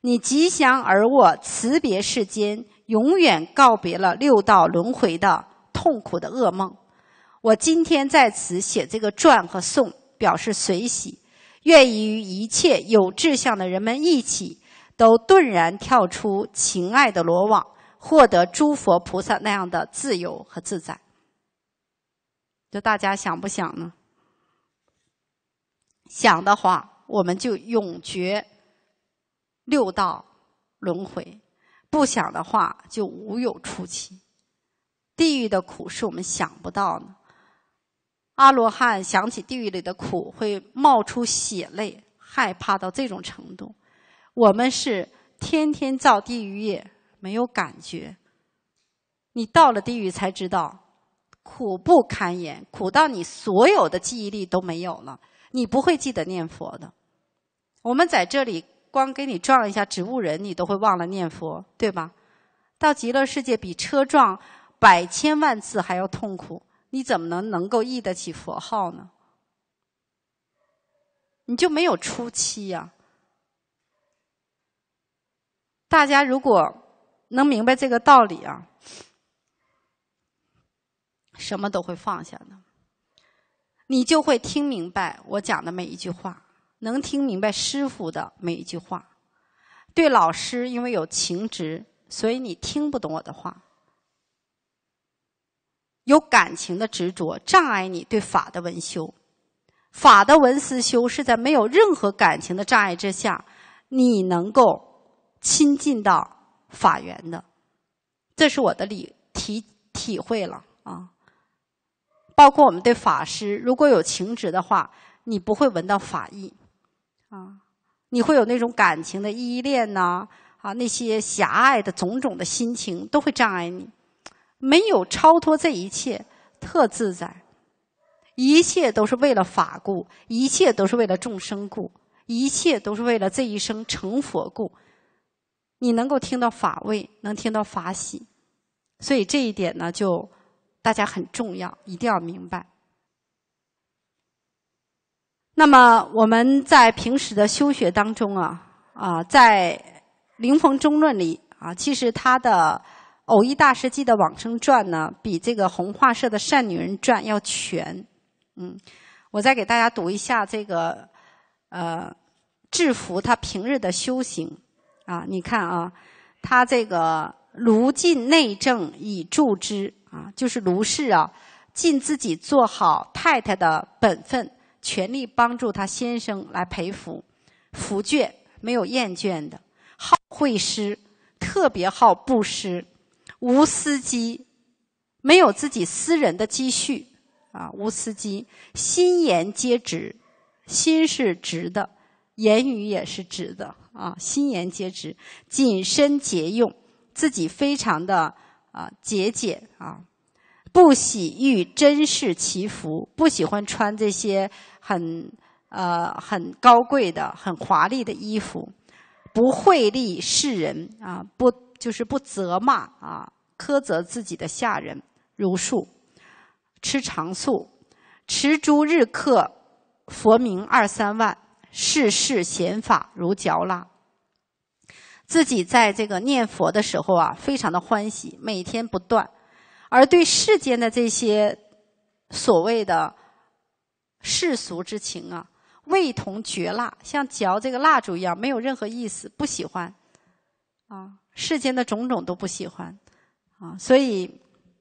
你吉祥而卧，辞别世间，永远告别了六道轮回的痛苦的噩梦。我今天在此写这个传和颂，表示随喜，愿意与一切有志向的人们一起，都顿然跳出情爱的罗网，获得诸佛菩萨那样的自由和自在。就大家想不想呢？想的话。我们就永绝六道轮回，不想的话就无有出期。地狱的苦是我们想不到的。阿罗汉想起地狱里的苦，会冒出血泪，害怕到这种程度。我们是天天造地狱业，没有感觉。你到了地狱才知道，苦不堪言，苦到你所有的记忆力都没有了。你不会记得念佛的，我们在这里光给你撞一下植物人，你都会忘了念佛，对吧？到极乐世界比车撞百千万次还要痛苦，你怎么能能够忆得起佛号呢？你就没有出期呀！大家如果能明白这个道理啊，什么都会放下的。你就会听明白我讲的每一句话，能听明白师傅的每一句话。对老师，因为有情执，所以你听不懂我的话。有感情的执着障碍，你对法的文修，法的文思修是在没有任何感情的障碍之下，你能够亲近到法源的。这是我的理体体会了啊。包括我们对法师，如果有情执的话，你不会闻到法意，啊，你会有那种感情的依恋呐啊，那些狭隘的种种的心情都会障碍你，没有超脱这一切，特自在，一切都是为了法故，一切都是为了众生故，一切都是为了这一生成佛故，你能够听到法味，能听到法喜，所以这一点呢，就。大家很重要，一定要明白。那么我们在平时的修学当中啊啊，在《临风中论》里啊，其实他的《偶一大师记的往生传》呢，比这个《红化社的善女人传》要全。嗯，我再给大家读一下这个呃，制服他平日的修行啊，你看啊，他这个如尽内政以助之。啊，就是卢氏啊，尽自己做好太太的本分，全力帮助他先生来陪福，福眷没有厌倦的，好会施，特别好布施，无私机，没有自己私人的积蓄啊，无私机，心言皆直，心是直的，言语也是直的啊，心言皆直，谨身节用，自己非常的。啊，节俭啊，不喜欲珍视其服，不喜欢穿这些很呃很高贵的、很华丽的衣服，不惠利世人啊，不就是不责骂啊，苛责自己的下人，如数吃常素，持诸日课佛名二三万，世事贤法如嚼蜡。自己在这个念佛的时候啊，非常的欢喜，每天不断；而对世间的这些所谓的世俗之情啊，味同嚼蜡，像嚼这个蜡烛一样，没有任何意思，不喜欢啊。世间的种种都不喜欢啊，所以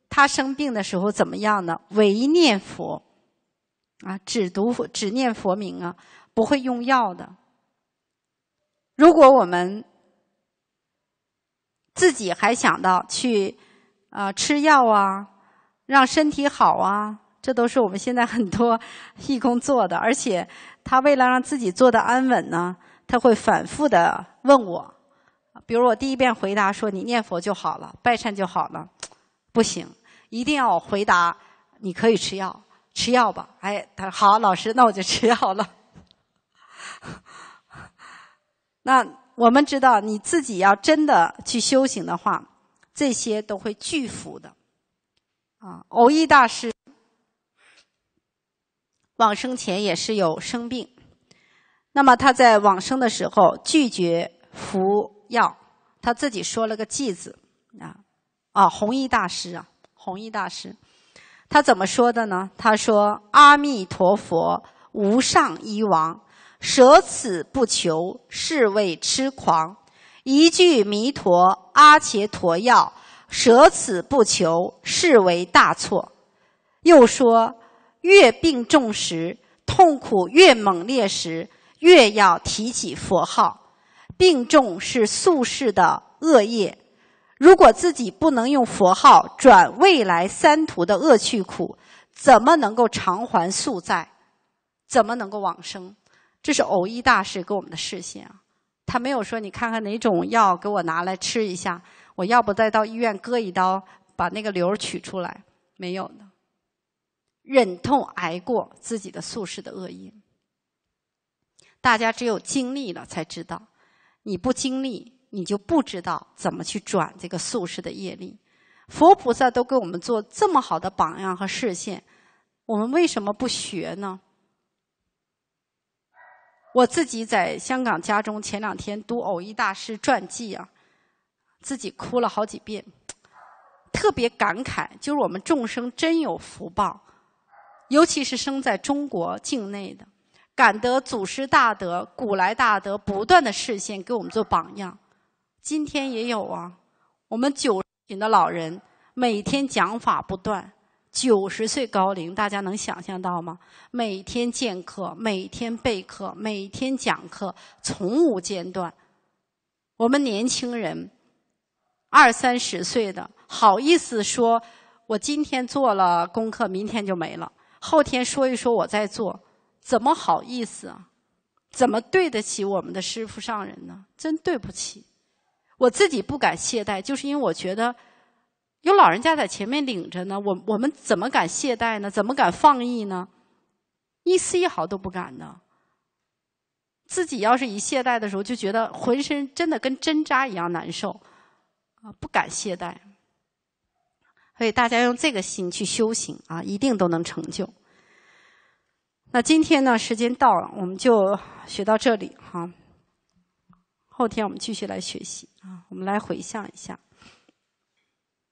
他生病的时候怎么样呢？唯念佛啊，只读只念佛名啊，不会用药的。如果我们。自己还想到去啊吃药啊，让身体好啊，这都是我们现在很多义工做的。而且他为了让自己坐的安稳呢，他会反复的问我，比如我第一遍回答说：“你念佛就好了，拜忏就好了。”不行，一定要我回答：“你可以吃药，吃药吧。”哎，他说：“好，老师，那我就吃药了。” 那。我们知道你自己要真的去修行的话，这些都会拒福的，啊！藕益大师往生前也是有生病，那么他在往生的时候拒绝服药，他自己说了个剂”子，啊啊！弘一大师啊，弘一大师，他怎么说的呢？他说：“阿弥陀佛，无上医王。”舍此不求，是为痴狂。一句弥陀阿且陀药，舍此不求，是为大错。又说，越病重时，痛苦越猛烈时，越要提起佛号。病重是宿世的恶业，如果自己不能用佛号转未来三途的恶趣苦，怎么能够偿还宿债？怎么能够往生？这是偶一大师给我们的示现，他没有说你看看哪种药给我拿来吃一下，我要不再到医院割一刀把那个瘤取出来，没有的。忍痛挨过自己的宿世的恶因。大家只有经历了才知道，你不经历你就不知道怎么去转这个宿世的业力。佛菩萨都给我们做这么好的榜样和示现，我们为什么不学呢？我自己在香港家中前两天读偶一大师传记啊，自己哭了好几遍，特别感慨，就是我们众生真有福报，尤其是生在中国境内的，感得祖师大德、古来大德不断的示现给我们做榜样，今天也有啊，我们九旬的老人每天讲法不断。九十岁高龄，大家能想象到吗？每天见课，每天备课，每天讲课，从无间断。我们年轻人，二三十岁的，好意思说，我今天做了功课，明天就没了，后天说一说，我再做，怎么好意思啊？怎么对得起我们的师父上人呢？真对不起，我自己不敢懈怠，就是因为我觉得。有老人家在前面领着呢，我我们怎么敢懈怠呢？怎么敢放逸呢？一丝一毫都不敢呢。自己要是一懈怠的时候，就觉得浑身真的跟针扎一样难受啊，不敢懈怠。所以大家用这个心去修行啊，一定都能成就。那今天呢，时间到了，我们就学到这里哈。后天我们继续来学习啊，我们来回向一下。